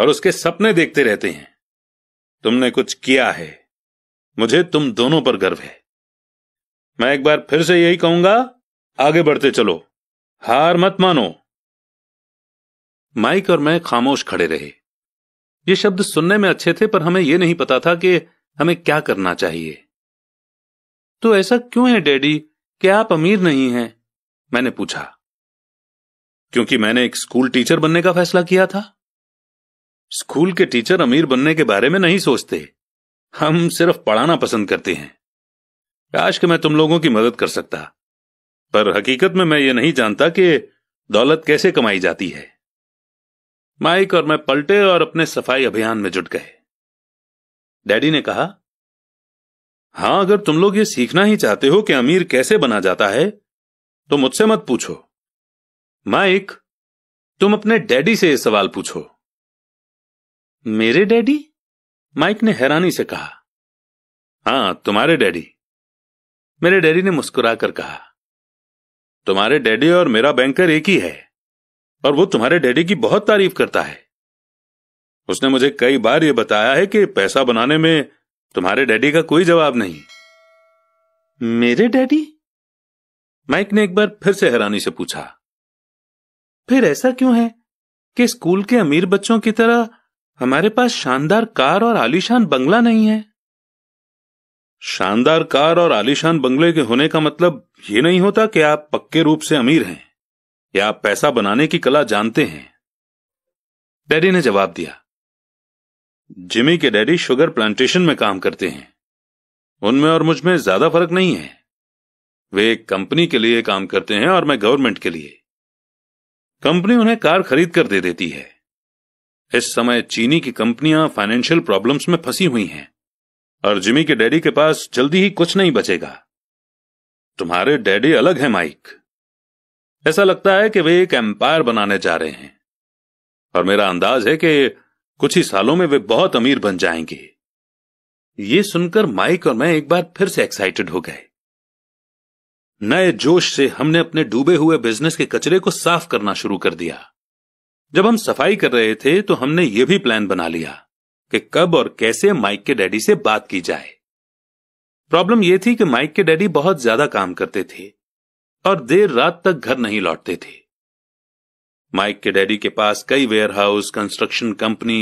और उसके सपने देखते रहते हैं तुमने कुछ किया है मुझे तुम दोनों पर गर्व है मैं एक बार फिर से यही कहूंगा आगे बढ़ते चलो हार मत मानो माइक और मैं खामोश खड़े रहे ये शब्द सुनने में अच्छे थे पर हमें यह नहीं पता था कि हमें क्या करना चाहिए तो ऐसा क्यों है डैडी कि आप अमीर नहीं हैं मैंने पूछा क्योंकि मैंने एक स्कूल टीचर बनने का फैसला किया था स्कूल के टीचर अमीर बनने के बारे में नहीं सोचते हम सिर्फ पढ़ाना पसंद करते हैं काश कि मैं तुम लोगों की मदद कर सकता पर हकीकत में मैं ये नहीं जानता कि दौलत कैसे कमाई जाती है माइक और मैं पलटे और अपने सफाई अभियान में जुट गए डैडी ने कहा हां अगर तुम लोग ये सीखना ही चाहते हो कि अमीर कैसे बना जाता है तो मुझसे मत पूछो माइक तुम अपने डैडी से यह सवाल पूछो मेरे डैडी माइक ने हैरानी से कहा हां तुम्हारे डैडी मेरे डैडी ने मुस्कुराकर कहा तुम्हारे डैडी और मेरा बैंकर एक ही है और वो तुम्हारे डैडी की बहुत तारीफ करता है उसने मुझे कई बार ये बताया है कि पैसा बनाने में तुम्हारे डैडी का कोई जवाब नहीं मेरे डैडी माइक ने एक बार फिर से हैरानी से पूछा फिर ऐसा क्यों है कि स्कूल के अमीर बच्चों की तरह हमारे पास शानदार कार और आलीशान बंगला नहीं है शानदार कार और आलीशान बंगले के होने का मतलब ये नहीं होता कि आप पक्के रूप से अमीर हैं या आप पैसा बनाने की कला जानते हैं डैडी ने जवाब दिया जिमी के डैडी शुगर प्लांटेशन में काम करते हैं उनमें और मुझ में ज्यादा फर्क नहीं है वे एक कंपनी के लिए काम करते हैं और मैं गवर्नमेंट के लिए कंपनी उन्हें कार खरीद कर दे देती है इस समय चीनी की कंपनियां फाइनेंशियल प्रॉब्लम्स में फंसी हुई हैं और जिमी के डैडी के पास जल्दी ही कुछ नहीं बचेगा तुम्हारे डैडी अलग है माइक ऐसा लगता है कि वे एक एम्पायर बनाने जा रहे हैं और मेरा अंदाज है कि कुछ ही सालों में वे बहुत अमीर बन जाएंगे ये सुनकर माइक और मैं एक बार फिर से एक्साइटेड हो गए नए जोश से हमने अपने डूबे हुए बिजनेस के कचरे को साफ करना शुरू कर दिया जब हम सफाई कर रहे थे तो हमने ये भी प्लान बना लिया कि कब और कैसे माइक के डैडी से बात की जाए प्रॉब्लम यह थी कि माइक के डैडी बहुत ज्यादा काम करते थे और देर रात तक घर नहीं लौटते थे माइक के डैडी के पास कई warehouse construction company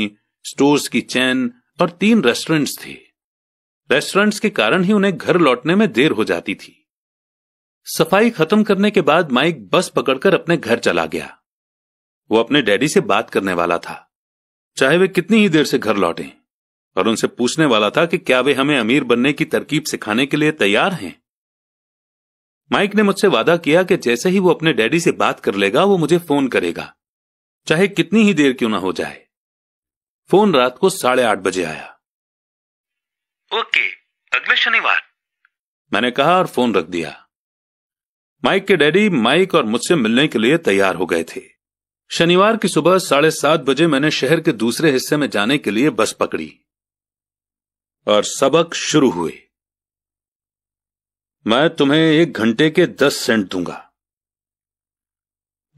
stores की चैन और तीन रेस्टोरेंट्स थे रेस्टोरेंट्स के कारण ही उन्हें घर लौटने में देर हो जाती थी सफाई खत्म करने के बाद माइक बस पकड़कर अपने घर चला गया वो अपने डैडी से बात करने वाला था चाहे वे कितनी ही देर से घर लौटें और उनसे पूछने वाला था कि क्या वे हमें अमीर बनने की तरकीब सिखाने के लिए तैयार हैं माइक ने मुझसे वादा किया कि जैसे ही वो अपने डैडी से बात कर लेगा वो मुझे फोन करेगा चाहे कितनी ही देर क्यों ना हो जाए फोन रात को साढ़े आठ बजे आया ओके अगले शनिवार मैंने कहा और फोन रख दिया माइक के डैडी माइक और मुझसे मिलने के लिए तैयार हो गए थे शनिवार की सुबह साढ़े सात बजे मैंने शहर के दूसरे हिस्से में जाने के लिए बस पकड़ी और सबक शुरू हुए मैं तुम्हें एक घंटे के दस सेंट दूंगा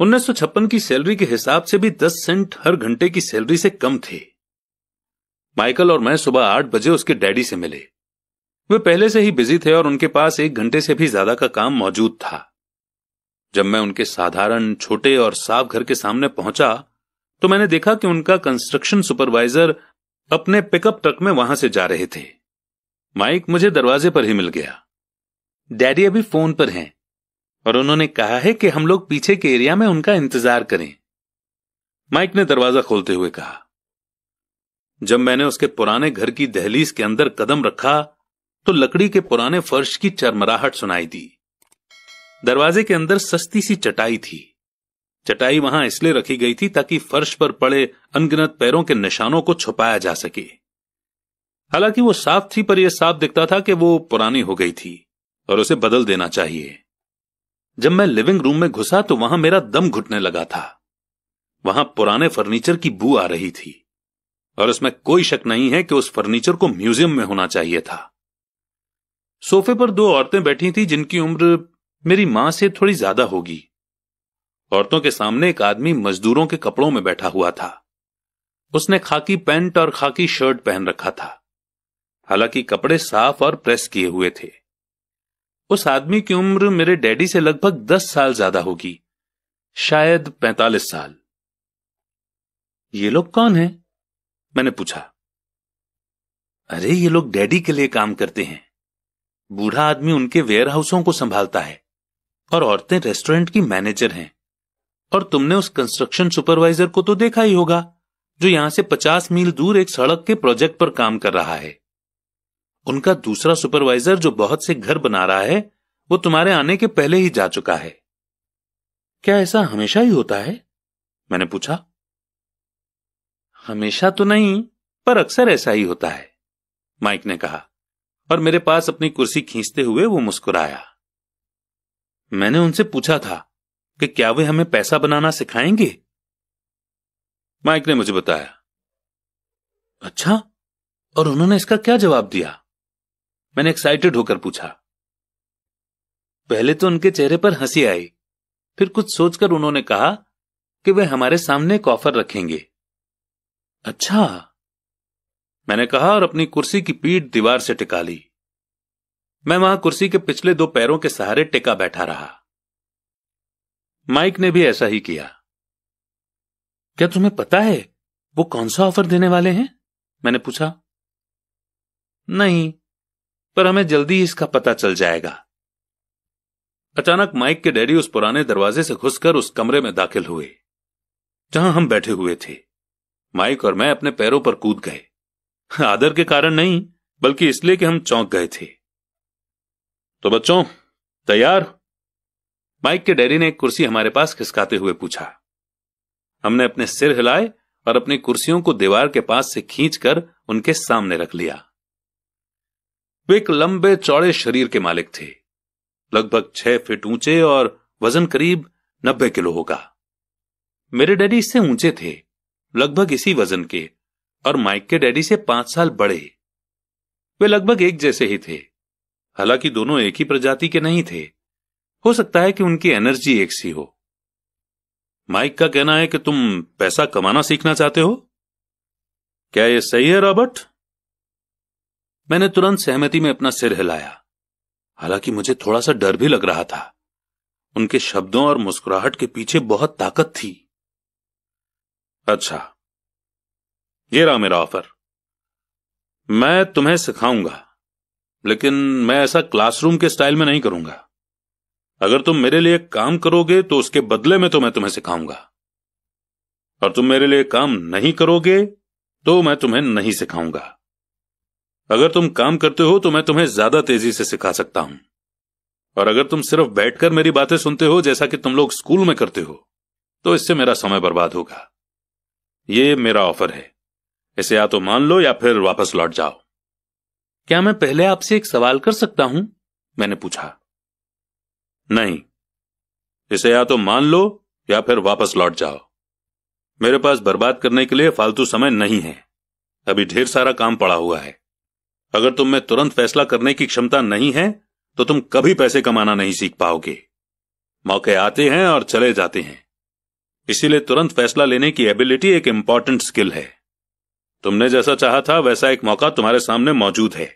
उन्नीस की सैलरी के हिसाब से भी दस सेंट हर घंटे की सैलरी से कम थे माइकल और मैं सुबह आठ बजे उसके डैडी से मिले वे पहले से ही बिजी थे और उनके पास एक घंटे से भी ज्यादा का काम मौजूद था जब मैं उनके साधारण छोटे और साफ घर के सामने पहुंचा तो मैंने देखा कि उनका कंस्ट्रक्शन सुपरवाइजर अपने पिकअप ट्रक में वहां से जा रहे थे माइक मुझे दरवाजे पर ही मिल गया डैडी अभी फोन पर हैं और उन्होंने कहा है कि हम लोग पीछे के एरिया में उनका इंतजार करें माइक ने दरवाजा खोलते हुए कहा जब मैंने उसके पुराने घर की दहलीज के अंदर कदम रखा तो लकड़ी के पुराने फर्श की चरमराहट सुनाई दी दरवाजे के अंदर सस्ती सी चटाई थी चटाई वहां इसलिए रखी गई थी ताकि फर्श पर पड़े अनगिनत पैरों के निशानों को छुपाया जा सके हालांकि वो साफ थी पर यह साफ दिखता था कि वो पुरानी हो गई थी और उसे बदल देना चाहिए जब मैं लिविंग रूम में घुसा तो वहां मेरा दम घुटने लगा था वहां पुराने फर्नीचर की बू आ रही थी और उसमें कोई शक नहीं है कि उस फर्नीचर को म्यूजियम में होना चाहिए था सोफे पर दो औरतें बैठी थी जिनकी उम्र मेरी मां से थोड़ी ज्यादा होगी औरतों के सामने एक आदमी मजदूरों के कपड़ों में बैठा हुआ था उसने खाकी पैंट और खाकी शर्ट पहन रखा था हालांकि कपड़े साफ और प्रेस किए हुए थे उस आदमी की उम्र मेरे डैडी से लगभग दस साल ज्यादा होगी शायद पैंतालीस साल ये लोग कौन हैं? मैंने पूछा अरे ये लोग डैडी के लिए काम करते हैं बूढ़ा आदमी उनके वेयर हाउसों को संभालता है और औरतें रेस्टोरेंट की मैनेजर हैं और तुमने उस कंस्ट्रक्शन सुपरवाइजर को तो देखा ही होगा जो यहां से पचास मील दूर एक सड़क के प्रोजेक्ट पर काम कर रहा है उनका दूसरा सुपरवाइजर जो बहुत से घर बना रहा है वो तुम्हारे आने के पहले ही जा चुका है क्या ऐसा हमेशा ही होता है मैंने पूछा हमेशा तो नहीं पर अक्सर ऐसा ही होता है माइक ने कहा और मेरे पास अपनी कुर्सी खींचते हुए वो मुस्कुराया मैंने उनसे पूछा था कि क्या वे हमें पैसा बनाना सिखाएंगे माइक ने मुझे बताया अच्छा और उन्होंने इसका क्या जवाब दिया मैंने एक्साइटेड होकर पूछा पहले तो उनके चेहरे पर हंसी आई फिर कुछ सोचकर उन्होंने कहा कि वे हमारे सामने एक ऑफर रखेंगे अच्छा मैंने कहा और अपनी कुर्सी की पीठ दीवार से टिका ली मैं वहां कुर्सी के पिछले दो पैरों के सहारे टिका बैठा रहा माइक ने भी ऐसा ही किया क्या तुम्हें पता है वो कौन सा ऑफर देने वाले हैं मैंने पूछा नहीं पर हमें जल्दी इसका पता चल जाएगा अचानक माइक के डैडी उस पुराने दरवाजे से घुसकर उस कमरे में दाखिल हुए जहां हम बैठे हुए थे माइक और मैं अपने पैरों पर कूद गए आदर के कारण नहीं बल्कि इसलिए कि हम चौंक गए थे तो बच्चों तैयार माइक के डैडी ने एक कुर्सी हमारे पास खिसकाते हुए पूछा हमने अपने सिर हिलाए और अपनी कुर्सियों को दीवार के पास से खींचकर उनके सामने रख लिया वे एक लंबे चौड़े शरीर के मालिक थे लगभग छह फीट ऊंचे और वजन करीब नब्बे किलो होगा मेरे डैडी इससे ऊंचे थे लगभग इसी वजन के और माइक के डैडी से पांच साल बड़े वे लगभग एक जैसे ही थे हालांकि दोनों एक ही प्रजाति के नहीं थे हो सकता है कि उनकी एनर्जी एक सी हो माइक का कहना है कि तुम पैसा कमाना सीखना चाहते हो क्या यह सही है रॉबर्ट मैंने तुरंत सहमति में अपना सिर हिलाया हालांकि मुझे थोड़ा सा डर भी लग रहा था उनके शब्दों और मुस्कुराहट के पीछे बहुत ताकत थी अच्छा ये रहा मेरा ऑफर मैं तुम्हें सिखाऊंगा लेकिन मैं ऐसा क्लासरूम के स्टाइल में नहीं करूंगा अगर तुम मेरे लिए काम करोगे तो उसके बदले में तो मैं तुम्हें सिखाऊंगा और तुम मेरे लिए काम नहीं करोगे तो मैं तुम्हें नहीं सिखाऊंगा अगर तुम काम करते हो तो मैं तुम्हें ज्यादा तेजी से सिखा सकता हूं और अगर तुम सिर्फ बैठकर मेरी बातें सुनते हो जैसा कि तुम लोग स्कूल में करते हो तो इससे मेरा समय बर्बाद होगा ये मेरा ऑफर है इसे या तो मान लो या फिर वापस लौट जाओ क्या मैं पहले आपसे एक सवाल कर सकता हूं मैंने पूछा नहीं इसे या तो मान लो या फिर वापस लौट जाओ मेरे पास बर्बाद करने के लिए फालतू समय नहीं है अभी ढेर सारा काम पड़ा हुआ है अगर तुम में तुरंत फैसला करने की क्षमता नहीं है तो तुम कभी पैसे कमाना नहीं सीख पाओगे मौके आते हैं और चले जाते हैं इसीलिए तुरंत फैसला लेने की एबिलिटी एक इंपॉर्टेंट स्किल है तुमने जैसा चाहा था वैसा एक मौका तुम्हारे सामने मौजूद है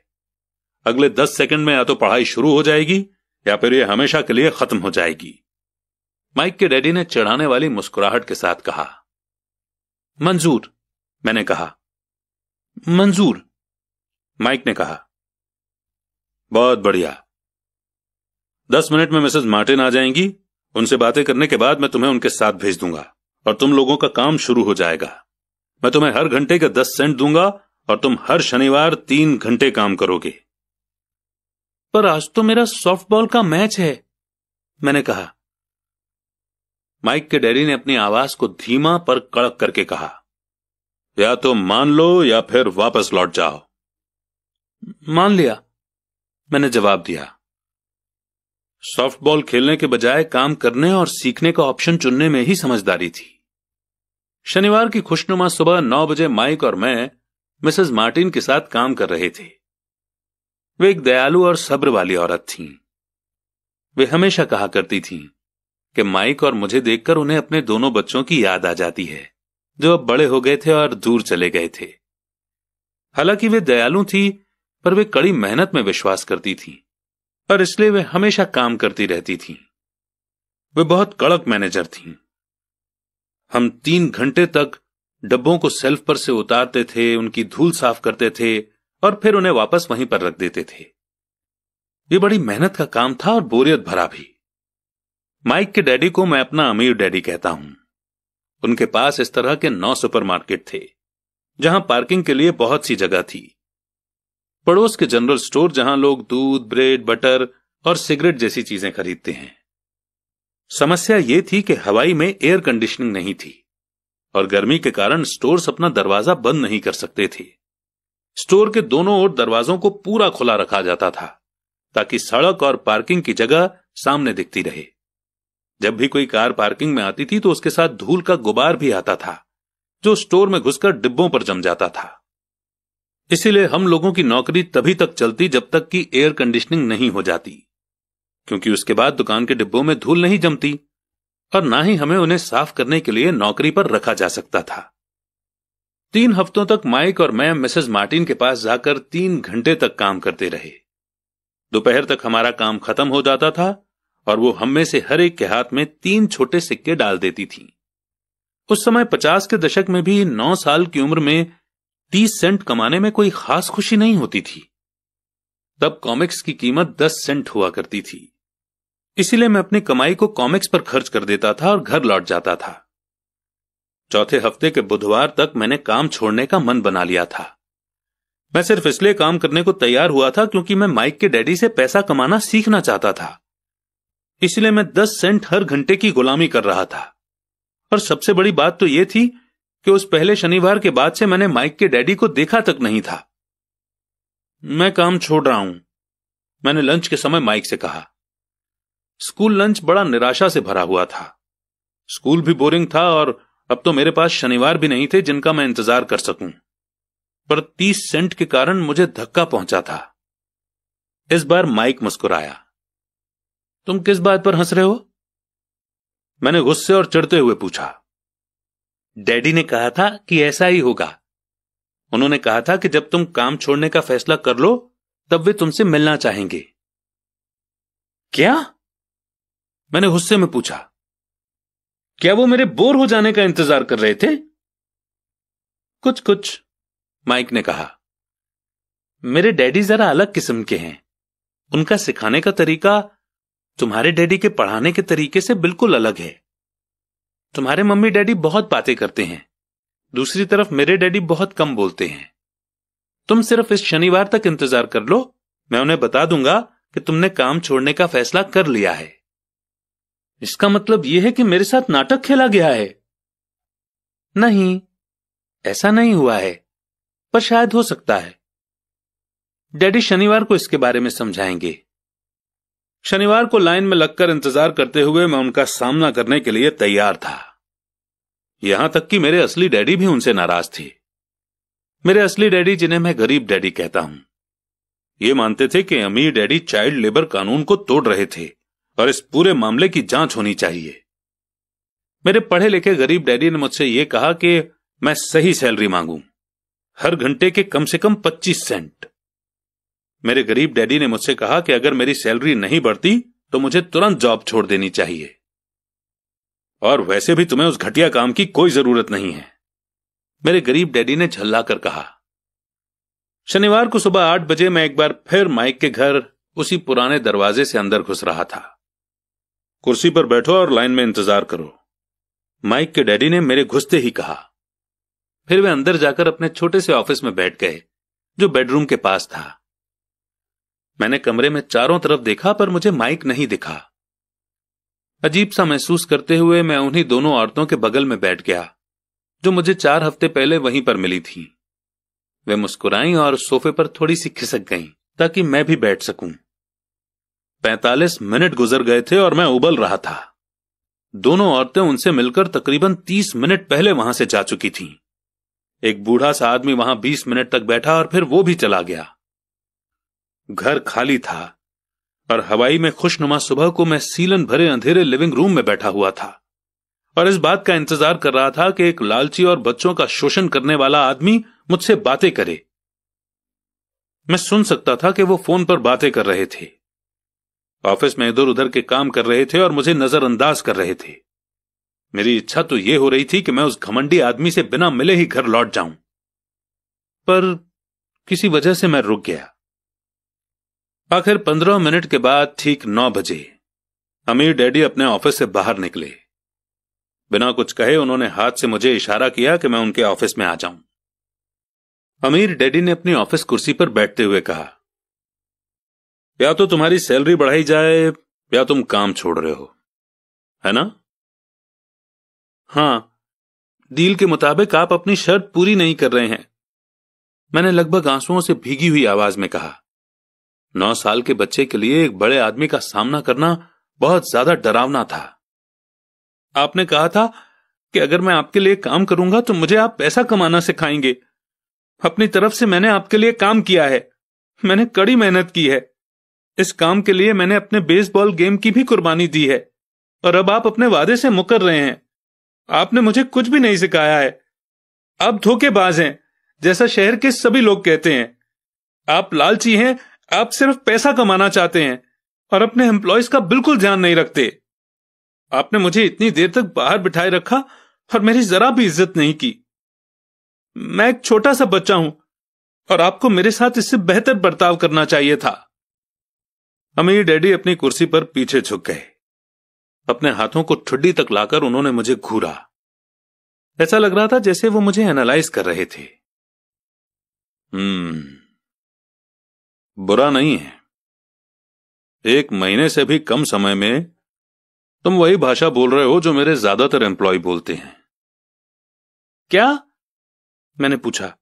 अगले दस सेकंड में या तो पढ़ाई शुरू हो जाएगी या फिर यह हमेशा के लिए खत्म हो जाएगी माइक के डैडी ने चढ़ाने वाली मुस्कुराहट के साथ कहा मंजूर मैंने कहा मंजूर माइक ने कहा बहुत बढ़िया दस मिनट में मिसेज मार्टिन आ जाएंगी उनसे बातें करने के बाद मैं तुम्हें उनके साथ भेज दूंगा और तुम लोगों का काम शुरू हो जाएगा मैं तुम्हें हर घंटे का दस सेंट दूंगा और तुम हर शनिवार तीन घंटे काम करोगे पर आज तो मेरा सॉफ्टबॉल का मैच है मैंने कहा माइक के डैडी ने अपनी आवाज को धीमा पर कड़क करके कहा या तो मान लो या फिर वापस लौट जाओ मान लिया मैंने जवाब दिया सॉफ्ट बॉल खेलने के बजाय काम करने और सीखने का ऑप्शन चुनने में ही समझदारी थी शनिवार की खुशनुमा सुबह नौ बजे माइक और मैं मिसेस मार्टिन के साथ काम कर रहे थे वे एक दयालु और सब्र वाली औरत थीं। वे हमेशा कहा करती थीं कि माइक और मुझे देखकर उन्हें अपने दोनों बच्चों की याद आ जाती है जो अब बड़े हो गए थे और दूर चले गए थे हालांकि वे दयालु थी पर वे कड़ी मेहनत में विश्वास करती थी और इसलिए वे हमेशा काम करती रहती थी वे बहुत कड़क मैनेजर थीं हम तीन घंटे तक डब्बों को सेल्फ पर से उतारते थे उनकी धूल साफ करते थे और फिर उन्हें वापस वहीं पर रख देते थे ये बड़ी मेहनत का काम था और बोरियत भरा भी माइक के डैडी को मैं अपना अमीर डैडी कहता हूं उनके पास इस तरह के नौ सुपरमार्केट थे जहां पार्किंग के लिए बहुत सी जगह थी पड़ोस के जनरल स्टोर जहां लोग दूध ब्रेड बटर और सिगरेट जैसी चीजें खरीदते हैं समस्या ये थी कि हवाई में एयर कंडीशनिंग नहीं थी और गर्मी के कारण स्टोर्स अपना दरवाजा बंद नहीं कर सकते थे स्टोर के दोनों ओर दरवाजों को पूरा खुला रखा जाता था ताकि सड़क और पार्किंग की जगह सामने दिखती रहे जब भी कोई कार पार्किंग में आती थी तो उसके साथ धूल का गुबार भी आता था जो स्टोर में घुसकर डिब्बों पर जम जाता था इसीलिए हम लोगों की नौकरी तभी तक चलती जब तक कि एयर कंडीशनिंग नहीं हो जाती क्योंकि उसके बाद दुकान के डिब्बों में धूल नहीं जमती और ना ही हमें उन्हें साफ करने के लिए नौकरी पर रखा जा सकता था तीन हफ्तों तक माइक और मैं मिसेस मार्टिन के पास जाकर तीन घंटे तक काम करते रहे दोपहर तक हमारा काम खत्म हो जाता था और वो हम में से हर एक के हाथ में तीन छोटे सिक्के डाल देती थी उस समय पचास के दशक में भी नौ साल की उम्र में तीस सेंट कमाने में कोई खास खुशी नहीं होती थी तब कॉमिक्स की कीमत दस सेंट हुआ करती थी इसीलिए मैं अपनी कमाई को कॉमिक्स पर खर्च कर देता था और घर लौट जाता था चौथे हफ्ते के बुधवार तक मैंने काम छोड़ने का मन बना लिया था मैं सिर्फ इसलिए काम करने को तैयार हुआ था क्योंकि मैं माइक के डैडी से पैसा कमाना सीखना चाहता था इसलिए मैं दस सेंट हर घंटे की गुलामी कर रहा था और सबसे बड़ी बात तो यह थी कि उस पहले शनिवार के बाद से मैंने माइक के डैडी को देखा तक नहीं था मैं काम छोड़ रहा हूं मैंने लंच के समय माइक से कहा स्कूल लंच बड़ा निराशा से भरा हुआ था स्कूल भी बोरिंग था और अब तो मेरे पास शनिवार भी नहीं थे जिनका मैं इंतजार कर सकूं पर तीस सेंट के कारण मुझे धक्का पहुंचा था इस बार माइक मुस्कुराया तुम किस बात पर हंस रहे हो मैंने गुस्से और चढ़ते हुए पूछा डैडी ने कहा था कि ऐसा ही होगा उन्होंने कहा था कि जब तुम काम छोड़ने का फैसला कर लो तब वे तुमसे मिलना चाहेंगे क्या मैंने गुस्से में पूछा क्या वो मेरे बोर हो जाने का इंतजार कर रहे थे कुछ कुछ माइक ने कहा मेरे डैडी जरा अलग किस्म के हैं उनका सिखाने का तरीका तुम्हारे डैडी के पढ़ाने के तरीके से बिल्कुल अलग है तुम्हारे मम्मी डैडी बहुत बातें करते हैं दूसरी तरफ मेरे डैडी बहुत कम बोलते हैं तुम सिर्फ इस शनिवार तक इंतजार कर लो मैं उन्हें बता दूंगा कि तुमने काम छोड़ने का फैसला कर लिया है इसका मतलब यह है कि मेरे साथ नाटक खेला गया है नहीं ऐसा नहीं हुआ है पर शायद हो सकता है डैडी शनिवार को इसके बारे में समझाएंगे शनिवार को लाइन में लगकर इंतजार करते हुए मैं उनका सामना करने के लिए तैयार था यहां तक कि मेरे असली डैडी भी उनसे नाराज थे मेरे असली डैडी जिन्हें मैं गरीब डैडी कहता हूं ये मानते थे कि अमीर डैडी चाइल्ड लेबर कानून को तोड़ रहे थे और इस पूरे मामले की जांच होनी चाहिए मेरे पढ़े लिखे गरीब डैडी ने मुझसे यह कहा कि मैं सही सैलरी मांगू हर घंटे के कम से कम पच्चीस सेंट मेरे गरीब डैडी ने मुझसे कहा कि अगर मेरी सैलरी नहीं बढ़ती तो मुझे तुरंत जॉब छोड़ देनी चाहिए और वैसे भी तुम्हें उस घटिया काम की कोई जरूरत नहीं है मेरे गरीब डैडी ने झल्ला कर कहा शनिवार को सुबह आठ बजे मैं एक बार फिर माइक के घर उसी पुराने दरवाजे से अंदर घुस रहा था कुर्सी पर बैठो और लाइन में इंतजार करो माइक के डैडी ने मेरे घुसते ही कहा फिर वे अंदर जाकर अपने छोटे से ऑफिस में बैठ गए जो बेडरूम के पास था मैंने कमरे में चारों तरफ देखा पर मुझे माइक नहीं दिखा अजीब सा महसूस करते हुए मैं उन्हीं दोनों औरतों के बगल में बैठ गया जो मुझे चार हफ्ते पहले वहीं पर मिली थी वे मुस्कुराई और सोफे पर थोड़ी सी खिसक गईं ताकि मैं भी बैठ सकूं। पैंतालीस मिनट गुजर गए थे और मैं उबल रहा था दोनों औरतें उनसे मिलकर तकरीबन तीस मिनट पहले वहां से जा चुकी थीं। एक बूढ़ा सा आदमी वहां बीस मिनट तक बैठा और फिर वो भी चला गया घर खाली था और हवाई में खुशनुमा सुबह को मैं सीलन भरे अंधेरे लिविंग रूम में बैठा हुआ था और इस बात का इंतजार कर रहा था कि एक लालची और बच्चों का शोषण करने वाला आदमी मुझसे बातें करे मैं सुन सकता था कि वो फोन पर बातें कर रहे थे ऑफिस में इधर उधर के काम कर रहे थे और मुझे नजरअंदाज कर रहे थे मेरी इच्छा तो यह हो रही थी कि मैं उस घमंडी आदमी से बिना मिले ही घर लौट जाऊं पर किसी वजह से मैं रुक गया आखिर पंद्रह मिनट के बाद ठीक नौ बजे अमीर डैडी अपने ऑफिस से बाहर निकले बिना कुछ कहे उन्होंने हाथ से मुझे इशारा किया कि मैं उनके ऑफिस में आ जाऊं अमीर डैडी ने अपनी ऑफिस कुर्सी पर बैठते हुए कहा या तो तुम्हारी सैलरी बढ़ाई जाए या तुम काम छोड़ रहे हो है ना हां डील के मुताबिक आप अपनी शर्त पूरी नहीं कर रहे हैं मैंने लगभग आंसुओं से भीगी हुई आवाज में कहा नौ साल के बच्चे के लिए एक बड़े आदमी का सामना करना बहुत ज्यादा डरावना था आपने कहा था कि अगर मैं आपके लिए काम करूंगा तो मुझे आप पैसा कमाना सिखाएंगे अपनी तरफ से मैंने आपके लिए काम किया है मैंने कड़ी मेहनत की है इस काम के लिए मैंने अपने बेसबॉल गेम की भी कुर्बानी दी है और अब आप अपने वादे से मुकर रहे हैं आपने मुझे कुछ भी नहीं सिखाया है आप धोखेबाज हैं जैसा शहर के सभी लोग कहते हैं आप लालची हैं आप सिर्फ पैसा कमाना चाहते हैं और अपने एम्प्लॉयज का बिल्कुल ध्यान नहीं रखते आपने मुझे इतनी देर तक बाहर बिठाए रखा और मेरी जरा भी इज्जत नहीं की मैं एक छोटा सा बच्चा हूं और आपको मेरे साथ इससे बेहतर बर्ताव करना चाहिए था अमीर डैडी अपनी कुर्सी पर पीछे झुक गए अपने हाथों को ठुड्डी तक लाकर उन्होंने मुझे घूरा ऐसा लग रहा था जैसे वो मुझे एनालाइज कर रहे थे हम्म बुरा नहीं है एक महीने से भी कम समय में तुम वही भाषा बोल रहे हो जो मेरे ज्यादातर एम्प्लॉय बोलते हैं क्या मैंने पूछा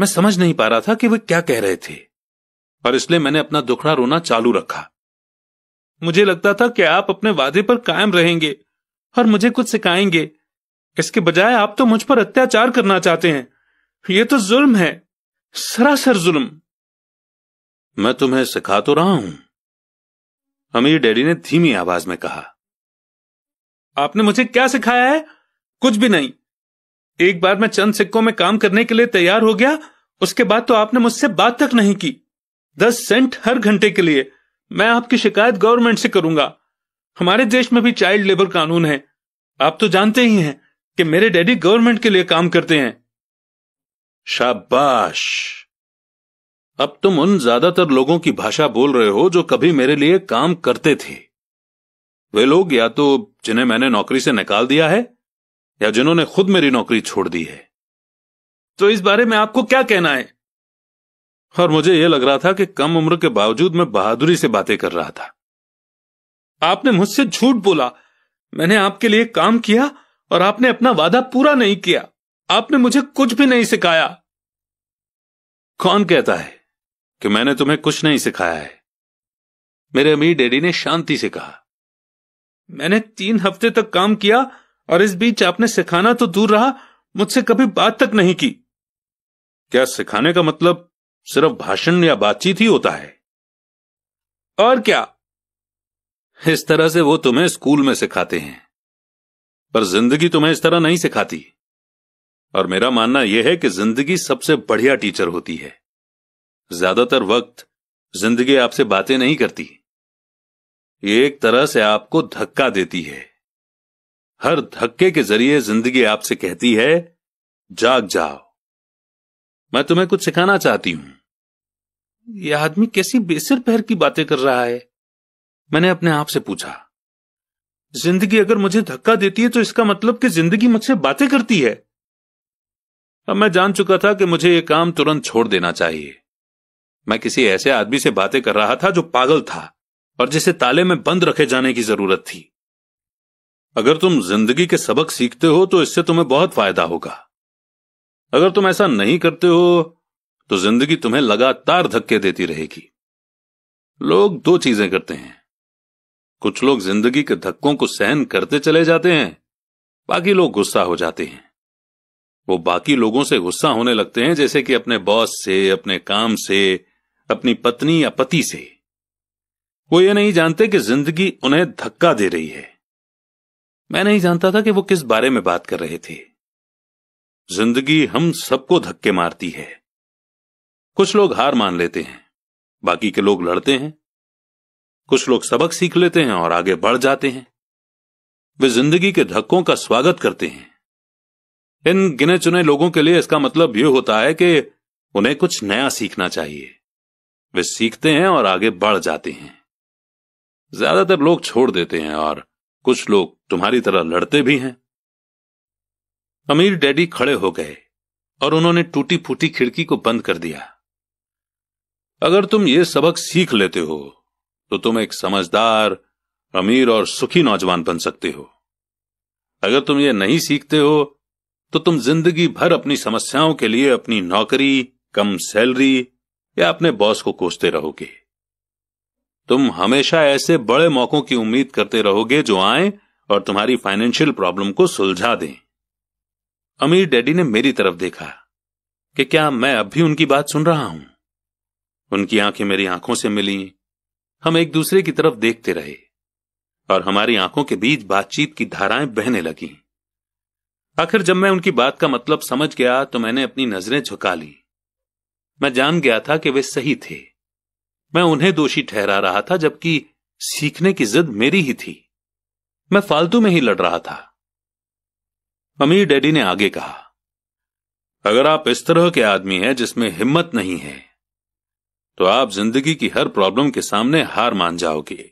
मैं समझ नहीं पा रहा था कि वे क्या कह रहे थे और इसलिए मैंने अपना दुखड़ा रोना चालू रखा मुझे लगता था कि आप अपने वादे पर कायम रहेंगे और मुझे कुछ सिखाएंगे इसके बजाय आप तो मुझ पर अत्याचार करना चाहते हैं ये तो जुल्म है सरासर जुल्म मैं तुम्हें सिखा तो रहा हूं अमीर डैडी ने धीमी आवाज में कहा आपने मुझे क्या सिखाया है कुछ भी नहीं एक बार मैं चंद सिक्कों में काम करने के लिए तैयार हो गया उसके बाद तो आपने मुझसे बात तक नहीं की दस सेंट हर घंटे के लिए मैं आपकी शिकायत गवर्नमेंट से करूंगा हमारे देश में भी चाइल्ड लेबर कानून है आप तो जानते ही हैं कि मेरे डैडी गवर्नमेंट के लिए काम करते हैं शाबाश अब तुम उन ज्यादातर लोगों की भाषा बोल रहे हो जो कभी मेरे लिए काम करते थे वे लोग या तो जिन्हें मैंने नौकरी से निकाल दिया है या जिन्होंने खुद मेरी नौकरी छोड़ दी है तो इस बारे में आपको क्या कहना है और मुझे यह लग रहा था कि कम उम्र के बावजूद मैं बहादुरी से बातें कर रहा था आपने मुझसे झूठ बोला मैंने आपके लिए काम किया और आपने अपना वादा पूरा नहीं किया आपने मुझे कुछ भी नहीं सिखाया कौन कहता है कि मैंने तुम्हें कुछ नहीं सिखाया है मेरे अमीर डैडी ने शांति से कहा मैंने तीन हफ्ते तक काम किया और इस बीच आपने सिखाना तो दूर रहा मुझसे कभी बात तक नहीं की क्या सिखाने का मतलब सिर्फ भाषण या बातचीत ही होता है और क्या इस तरह से वो तुम्हें स्कूल में सिखाते हैं पर जिंदगी तुम्हें इस तरह नहीं सिखाती और मेरा मानना यह है कि जिंदगी सबसे बढ़िया टीचर होती है ज्यादातर वक्त जिंदगी आपसे बातें नहीं करती एक तरह से आपको धक्का देती है हर धक्के के जरिए जिंदगी आपसे कहती है जाग जाओ मैं तुम्हें कुछ सिखाना चाहती हूं यह आदमी कैसी बेसिर पहर की बातें कर रहा है मैंने अपने आप से पूछा जिंदगी अगर मुझे धक्का देती है तो इसका मतलब कि जिंदगी मुझसे बातें करती है अब मैं जान चुका था कि मुझे यह काम तुरंत छोड़ देना चाहिए मैं किसी ऐसे आदमी से बातें कर रहा था जो पागल था और जिसे ताले में बंद रखे जाने की जरूरत थी अगर तुम जिंदगी के सबक सीखते हो तो इससे तुम्हें बहुत फायदा होगा अगर तुम ऐसा नहीं करते हो तो जिंदगी तुम्हें लगातार धक्के देती रहेगी लोग दो चीजें करते हैं कुछ लोग जिंदगी के धक्कों को सहन करते चले जाते हैं बाकी लोग गुस्सा हो जाते हैं वो बाकी लोगों से गुस्सा होने लगते हैं जैसे कि अपने बॉस से अपने काम से अपनी पत्नी या पति से वो ये नहीं जानते कि जिंदगी उन्हें धक्का दे रही है मैं नहीं जानता था कि वो किस बारे में बात कर रहे थे जिंदगी हम सबको धक्के मारती है कुछ लोग हार मान लेते हैं बाकी के लोग लड़ते हैं कुछ लोग सबक सीख लेते हैं और आगे बढ़ जाते हैं वे जिंदगी के धक्कों का स्वागत करते हैं इन गिने चुने लोगों के लिए इसका मतलब यह होता है कि उन्हें कुछ नया सीखना चाहिए वे सीखते हैं और आगे बढ़ जाते हैं ज्यादातर लोग छोड़ देते हैं और कुछ लोग तुम्हारी तरह लड़ते भी हैं अमीर डैडी खड़े हो गए और उन्होंने टूटी फूटी खिड़की को बंद कर दिया अगर तुम ये सबक सीख लेते हो तो तुम एक समझदार अमीर और सुखी नौजवान बन सकते हो अगर तुम ये नहीं सीखते हो तो तुम जिंदगी भर अपनी समस्याओं के लिए अपनी नौकरी कम सैलरी या अपने बॉस को कोसते रहोगे तुम हमेशा ऐसे बड़े मौकों की उम्मीद करते रहोगे जो आए और तुम्हारी फाइनेंशियल प्रॉब्लम को सुलझा दें अमीर डैडी ने मेरी तरफ देखा कि क्या मैं अब भी उनकी बात सुन रहा हूं उनकी आंखें मेरी आंखों से मिली हम एक दूसरे की तरफ देखते रहे और हमारी आंखों के बीच बातचीत की धाराएं बहने लगी आखिर जब मैं उनकी बात का मतलब समझ गया तो मैंने अपनी नजरें झुका ली मैं जान गया था कि वे सही थे मैं उन्हें दोषी ठहरा रहा था जबकि सीखने की जिद मेरी ही थी मैं फालतू में ही लड़ रहा था अमीर डैडी ने आगे कहा अगर आप इस तरह के आदमी हैं जिसमें हिम्मत नहीं है तो आप जिंदगी की हर प्रॉब्लम के सामने हार मान जाओगे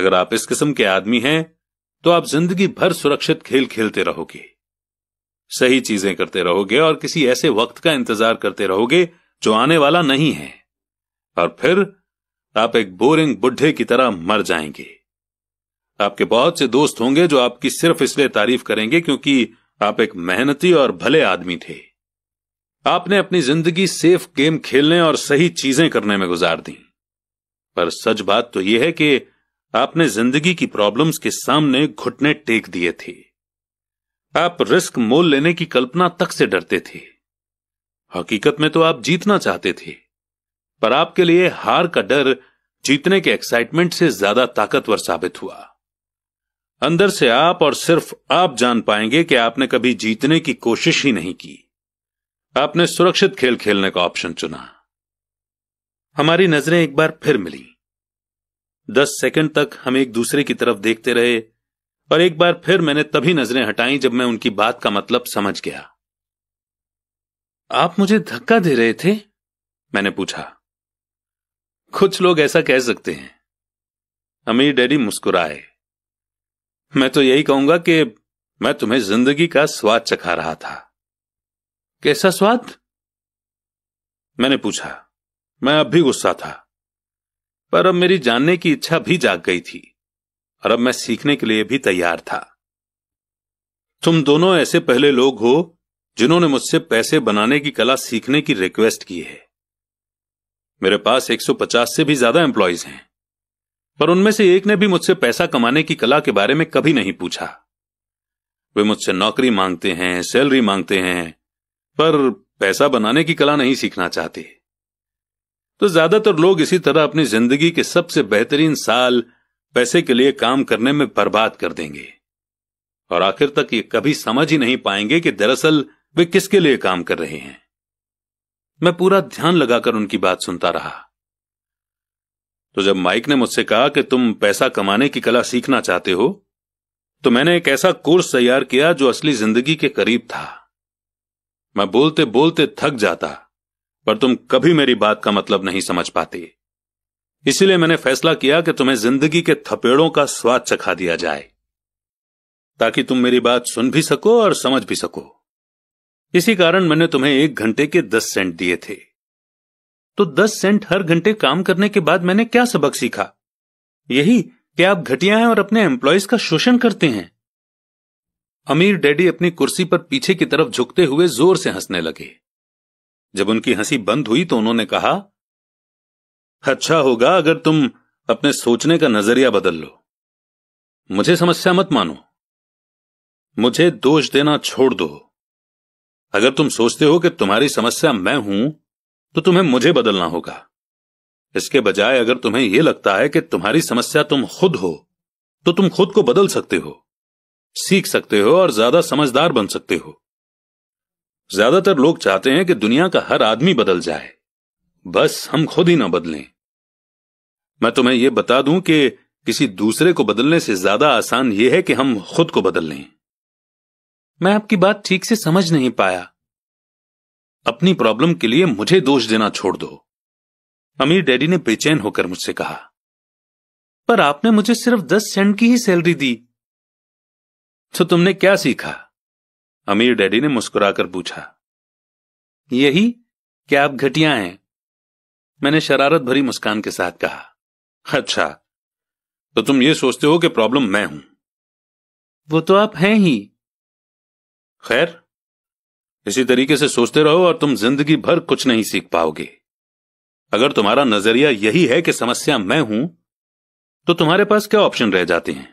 अगर आप इस किस्म के आदमी हैं तो आप जिंदगी भर सुरक्षित खेल खेलते रहोगे सही चीजें करते रहोगे और किसी ऐसे वक्त का इंतजार करते रहोगे जो आने वाला नहीं है और फिर आप एक बोरिंग बुढ़े की तरह मर जाएंगे आपके बहुत से दोस्त होंगे जो आपकी सिर्फ इसलिए तारीफ करेंगे क्योंकि आप एक मेहनती और भले आदमी थे आपने अपनी जिंदगी सेफ गेम खेलने और सही चीजें करने में गुजार दी पर सच बात तो यह है कि आपने जिंदगी की प्रॉब्लम्स के सामने घुटने टेक दिए थे आप रिस्क मोल लेने की कल्पना तक से डरते थे हकीकत में तो आप जीतना चाहते थे पर आपके लिए हार का डर जीतने के एक्साइटमेंट से ज्यादा ताकतवर साबित हुआ अंदर से आप और सिर्फ आप जान पाएंगे कि आपने कभी जीतने की कोशिश ही नहीं की आपने सुरक्षित खेल खेलने का ऑप्शन चुना हमारी नजरें एक बार फिर मिली दस सेकंड तक हम एक दूसरे की तरफ देखते रहे और एक बार फिर मैंने तभी नजरें हटाई जब मैं उनकी बात का मतलब समझ गया आप मुझे धक्का दे रहे थे मैंने पूछा कुछ लोग ऐसा कह सकते हैं अमीर डैडी मुस्कुराए मैं तो यही कहूंगा कि मैं तुम्हें जिंदगी का स्वाद चखा रहा था कैसा स्वाद मैंने पूछा मैं अब भी गुस्सा था पर अब मेरी जानने की इच्छा भी जाग गई थी और अब मैं सीखने के लिए भी तैयार था तुम दोनों ऐसे पहले लोग हो जिन्होंने मुझसे पैसे बनाने की कला सीखने की रिक्वेस्ट की है मेरे पास 150 से भी ज्यादा एम्प्लॉयज हैं पर उनमें से एक ने भी मुझसे पैसा कमाने की कला के बारे में कभी नहीं पूछा वे मुझसे नौकरी मांगते हैं सैलरी मांगते हैं पर पैसा बनाने की कला नहीं सीखना चाहते तो ज्यादातर लोग इसी तरह अपनी जिंदगी के सबसे बेहतरीन साल पैसे के लिए काम करने में बर्बाद कर देंगे और आखिर तक ये कभी समझ ही नहीं पाएंगे कि दरअसल वे किसके लिए काम कर रहे हैं मैं पूरा ध्यान लगाकर उनकी बात सुनता रहा तो जब माइक ने मुझसे कहा कि तुम पैसा कमाने की कला सीखना चाहते हो तो मैंने एक ऐसा कोर्स तैयार किया जो असली जिंदगी के करीब था मैं बोलते बोलते थक जाता पर तुम कभी मेरी बात का मतलब नहीं समझ पाते इसीलिए मैंने फैसला किया कि तुम्हें जिंदगी के थपेड़ों का स्वाद चखा दिया जाए ताकि तुम मेरी बात सुन भी सको और समझ भी सको इसी कारण मैंने तुम्हें एक घंटे के दस सेंट दिए थे तो दस सेंट हर घंटे काम करने के बाद मैंने क्या सबक सीखा यही कि आप घटिया हैं और अपने एम्प्लॉयज का शोषण करते हैं अमीर डैडी अपनी कुर्सी पर पीछे की तरफ झुकते हुए जोर से हंसने लगे जब उनकी हंसी बंद हुई तो उन्होंने कहा अच्छा होगा अगर तुम अपने सोचने का नजरिया बदल लो मुझे समस्या मत मानो मुझे दोष देना छोड़ दो अगर तुम सोचते हो कि तुम्हारी समस्या मैं हूं तो तुम्हें मुझे बदलना होगा इसके बजाय अगर तुम्हें यह लगता है कि तुम्हारी समस्या तुम खुद हो तो तुम खुद को बदल सकते हो सीख सकते हो और ज्यादा समझदार बन सकते हो ज्यादातर लोग चाहते हैं कि दुनिया का हर आदमी बदल जाए बस हम खुद ही ना बदलें मैं तुम्हें यह बता दूं कि किसी दूसरे को बदलने से ज्यादा आसान यह है कि हम खुद को बदल लें मैं आपकी बात ठीक से समझ नहीं पाया अपनी प्रॉब्लम के लिए मुझे दोष देना छोड़ दो अमीर डैडी ने बेचैन होकर मुझसे कहा पर आपने मुझे सिर्फ दस सेंट की ही सैलरी दी तो तुमने क्या सीखा अमीर डैडी ने मुस्कुराकर पूछा यही क्या आप घटिया हैं मैंने शरारत भरी मुस्कान के साथ कहा अच्छा तो तुम ये सोचते हो कि प्रॉब्लम मैं हूं वो तो आप हैं ही खैर इसी तरीके से सोचते रहो और तुम जिंदगी भर कुछ नहीं सीख पाओगे अगर तुम्हारा नजरिया यही है कि समस्या मैं हूं तो तुम्हारे पास क्या ऑप्शन रह जाते हैं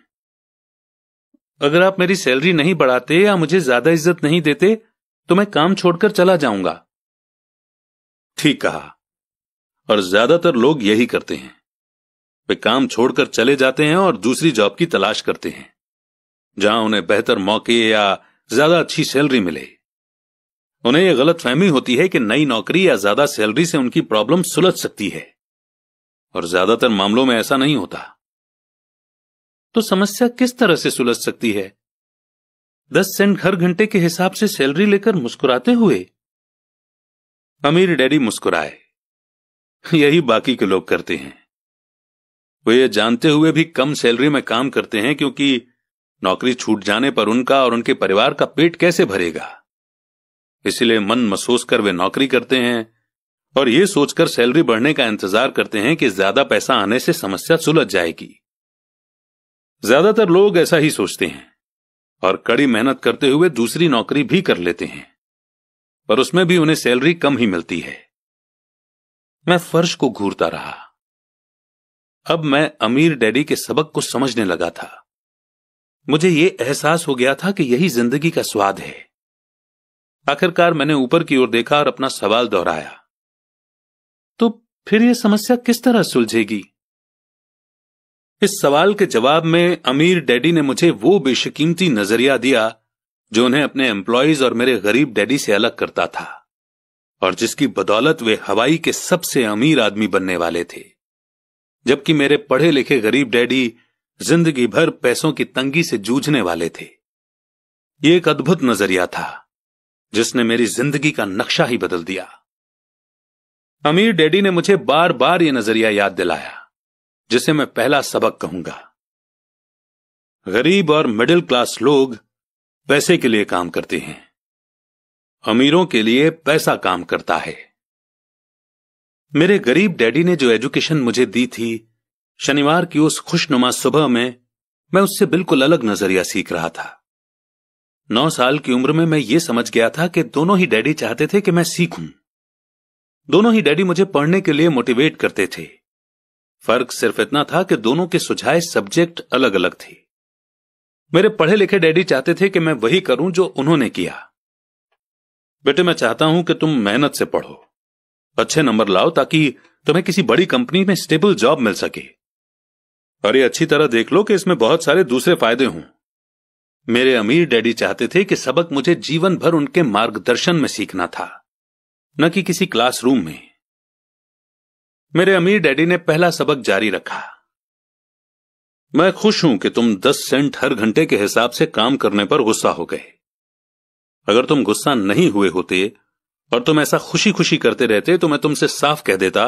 अगर आप मेरी सैलरी नहीं बढ़ाते या मुझे ज्यादा इज्जत नहीं देते तो मैं काम छोड़कर चला जाऊंगा ठीक कहा और ज्यादातर लोग यही करते हैं वे काम छोड़कर चले जाते हैं और दूसरी जॉब की तलाश करते हैं जहां उन्हें बेहतर मौके या ज्यादा अच्छी सैलरी मिले उन्हें यह गलत फहमी होती है कि नई नौकरी या ज्यादा सैलरी से उनकी प्रॉब्लम सुलझ सकती है और ज्यादातर मामलों में ऐसा नहीं होता तो समस्या किस तरह से सुलझ सकती है दस सेंट हर घंटे के हिसाब से सैलरी लेकर मुस्कुराते हुए अमीर डैडी मुस्कुराए यही बाकी के लोग करते हैं वे ये जानते हुए भी कम सैलरी में काम करते हैं क्योंकि नौकरी छूट जाने पर उनका और उनके परिवार का पेट कैसे भरेगा इसलिए मन महसूस कर वे नौकरी करते हैं और ये सोचकर सैलरी बढ़ने का इंतजार करते हैं कि ज्यादा पैसा आने से समस्या सुलझ जाएगी ज्यादातर लोग ऐसा ही सोचते हैं और कड़ी मेहनत करते हुए दूसरी नौकरी भी कर लेते हैं पर उसमें भी उन्हें सैलरी कम ही मिलती है मैं फर्श को घूरता रहा अब मैं अमीर डैडी के सबक को समझने लगा था मुझे ये एहसास हो गया था कि यही जिंदगी का स्वाद है आखिरकार मैंने ऊपर की ओर देखा और अपना सवाल दोहराया तो फिर यह समस्या किस तरह सुलझेगी इस सवाल के जवाब में अमीर डैडी ने मुझे वो बेशकीमती नजरिया दिया जो उन्हें अपने एम्प्लॉयज और मेरे गरीब डैडी से अलग करता था और जिसकी बदौलत वे हवाई के सबसे अमीर आदमी बनने वाले थे जबकि मेरे पढ़े लिखे गरीब डैडी जिंदगी भर पैसों की तंगी से जूझने वाले थे ये एक अद्भुत नजरिया था जिसने मेरी जिंदगी का नक्शा ही बदल दिया अमीर डैडी ने मुझे बार बार ये नजरिया याद दिलाया जिसे मैं पहला सबक कहूंगा गरीब और मिडिल क्लास लोग पैसे के लिए काम करते हैं अमीरों के लिए पैसा काम करता है मेरे गरीब डैडी ने जो एजुकेशन मुझे दी थी शनिवार की उस खुशनुमा सुबह में मैं उससे बिल्कुल अलग नजरिया सीख रहा था नौ साल की उम्र में मैं ये समझ गया था कि दोनों ही डैडी चाहते थे कि मैं सीखूं दोनों ही डैडी मुझे पढ़ने के लिए मोटिवेट करते थे फर्क सिर्फ इतना था कि दोनों के सुझाए सब्जेक्ट अलग अलग थे मेरे पढ़े लिखे डैडी चाहते थे कि मैं वही करूं जो उन्होंने किया बेटे मैं चाहता हूं कि तुम मेहनत से पढ़ो अच्छे नंबर लाओ ताकि तुम्हें किसी बड़ी कंपनी में स्टेबल जॉब मिल सके अरे अच्छी तरह देख लो कि इसमें बहुत सारे दूसरे फायदे हों मेरे अमीर डैडी चाहते थे कि सबक मुझे जीवन भर उनके मार्गदर्शन में सीखना था न कि किसी क्लासरूम में मेरे अमीर डैडी ने पहला सबक जारी रखा मैं खुश हूं कि तुम दस सेंट हर घंटे के हिसाब से काम करने पर गुस्सा हो गए अगर तुम गुस्सा नहीं हुए होते और तुम ऐसा खुशी खुशी करते रहते तो मैं तुमसे साफ कह देता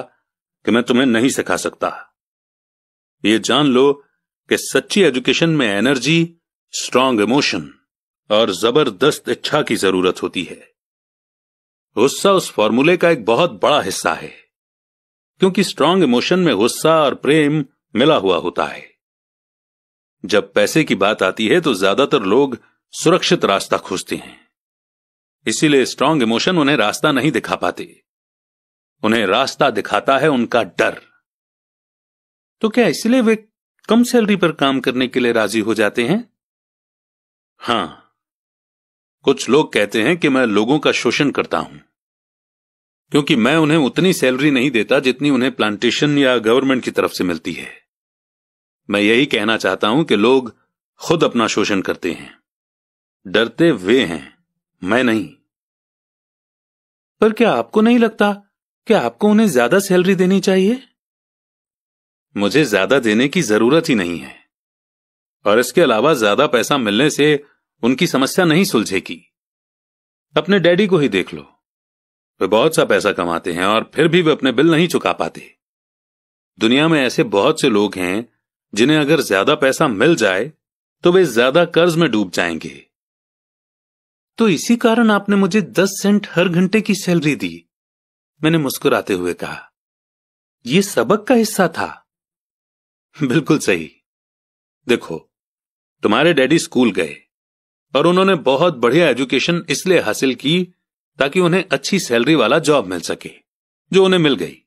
कि मैं तुम्हें नहीं सिखा सकता ये जान लो कि सच्ची एजुकेशन में एनर्जी स्ट्रांग इमोशन और जबरदस्त इच्छा की जरूरत होती है गुस्सा उस फॉर्मूले का एक बहुत बड़ा हिस्सा है क्योंकि स्ट्रांग इमोशन में गुस्सा और प्रेम मिला हुआ होता है जब पैसे की बात आती है तो ज्यादातर लोग सुरक्षित रास्ता खोजते हैं इसीलिए स्ट्रांग इमोशन उन्हें रास्ता नहीं दिखा पाती उन्हें रास्ता दिखाता है उनका डर तो क्या इसलिए वे कम सैलरी पर काम करने के लिए राजी हो जाते हैं हां कुछ लोग कहते हैं कि मैं लोगों का शोषण करता हूं क्योंकि मैं उन्हें उतनी सैलरी नहीं देता जितनी उन्हें प्लांटेशन या गवर्नमेंट की तरफ से मिलती है मैं यही कहना चाहता हूं कि लोग खुद अपना शोषण करते हैं डरते वे हैं मैं नहीं पर क्या आपको नहीं लगता कि आपको उन्हें ज्यादा सैलरी देनी चाहिए मुझे ज्यादा देने की जरूरत ही नहीं है और इसके अलावा ज्यादा पैसा मिलने से उनकी समस्या नहीं सुलझेगी अपने डैडी को ही देख लो वे बहुत सा पैसा कमाते हैं और फिर भी वे अपने बिल नहीं चुका पाते दुनिया में ऐसे बहुत से लोग हैं जिन्हें अगर ज्यादा पैसा मिल जाए तो वे ज्यादा कर्ज में डूब जाएंगे तो इसी कारण आपने मुझे दस सेंट हर घंटे की सैलरी दी मैंने मुस्कुराते हुए कहा यह सबक का हिस्सा था बिल्कुल सही देखो तुम्हारे डैडी स्कूल गए और उन्होंने बहुत बढ़िया एजुकेशन इसलिए हासिल की ताकि उन्हें अच्छी सैलरी वाला जॉब मिल सके जो उन्हें मिल गई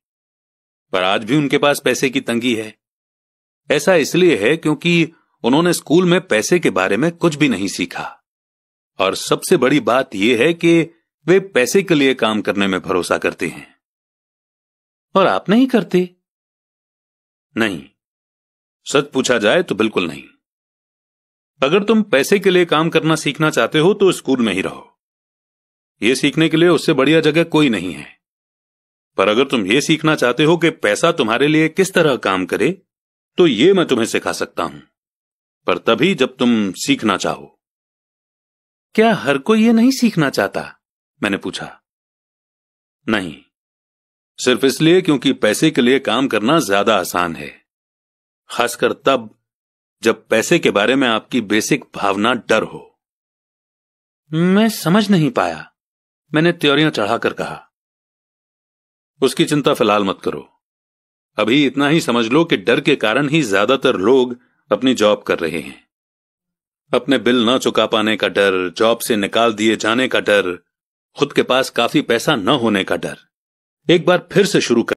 पर आज भी उनके पास पैसे की तंगी है ऐसा इसलिए है क्योंकि उन्होंने स्कूल में पैसे के बारे में कुछ भी नहीं सीखा और सबसे बड़ी बात यह है कि वे पैसे के लिए काम करने में भरोसा करते हैं और आप नहीं करते नहीं सच पूछा जाए तो बिल्कुल नहीं अगर तुम पैसे के लिए काम करना सीखना चाहते हो तो स्कूल में ही रहो यह सीखने के लिए उससे बढ़िया जगह कोई नहीं है पर अगर तुम यह सीखना चाहते हो कि पैसा तुम्हारे लिए किस तरह काम करे तो ये मैं तुम्हें सिखा सकता हूं पर तभी जब तुम सीखना चाहो क्या हर कोई ये नहीं सीखना चाहता मैंने पूछा नहीं सिर्फ इसलिए क्योंकि पैसे के लिए काम करना ज्यादा आसान है खासकर तब जब पैसे के बारे में आपकी बेसिक भावना डर हो मैं समझ नहीं पाया मैंने त्योरियां चढ़ाकर कहा उसकी चिंता फिलहाल मत करो अभी इतना ही समझ लो कि डर के कारण ही ज्यादातर लोग अपनी जॉब कर रहे हैं अपने बिल न चुका पाने का डर जॉब से निकाल दिए जाने का डर खुद के पास काफी पैसा न होने का डर एक बार फिर से शुरू कर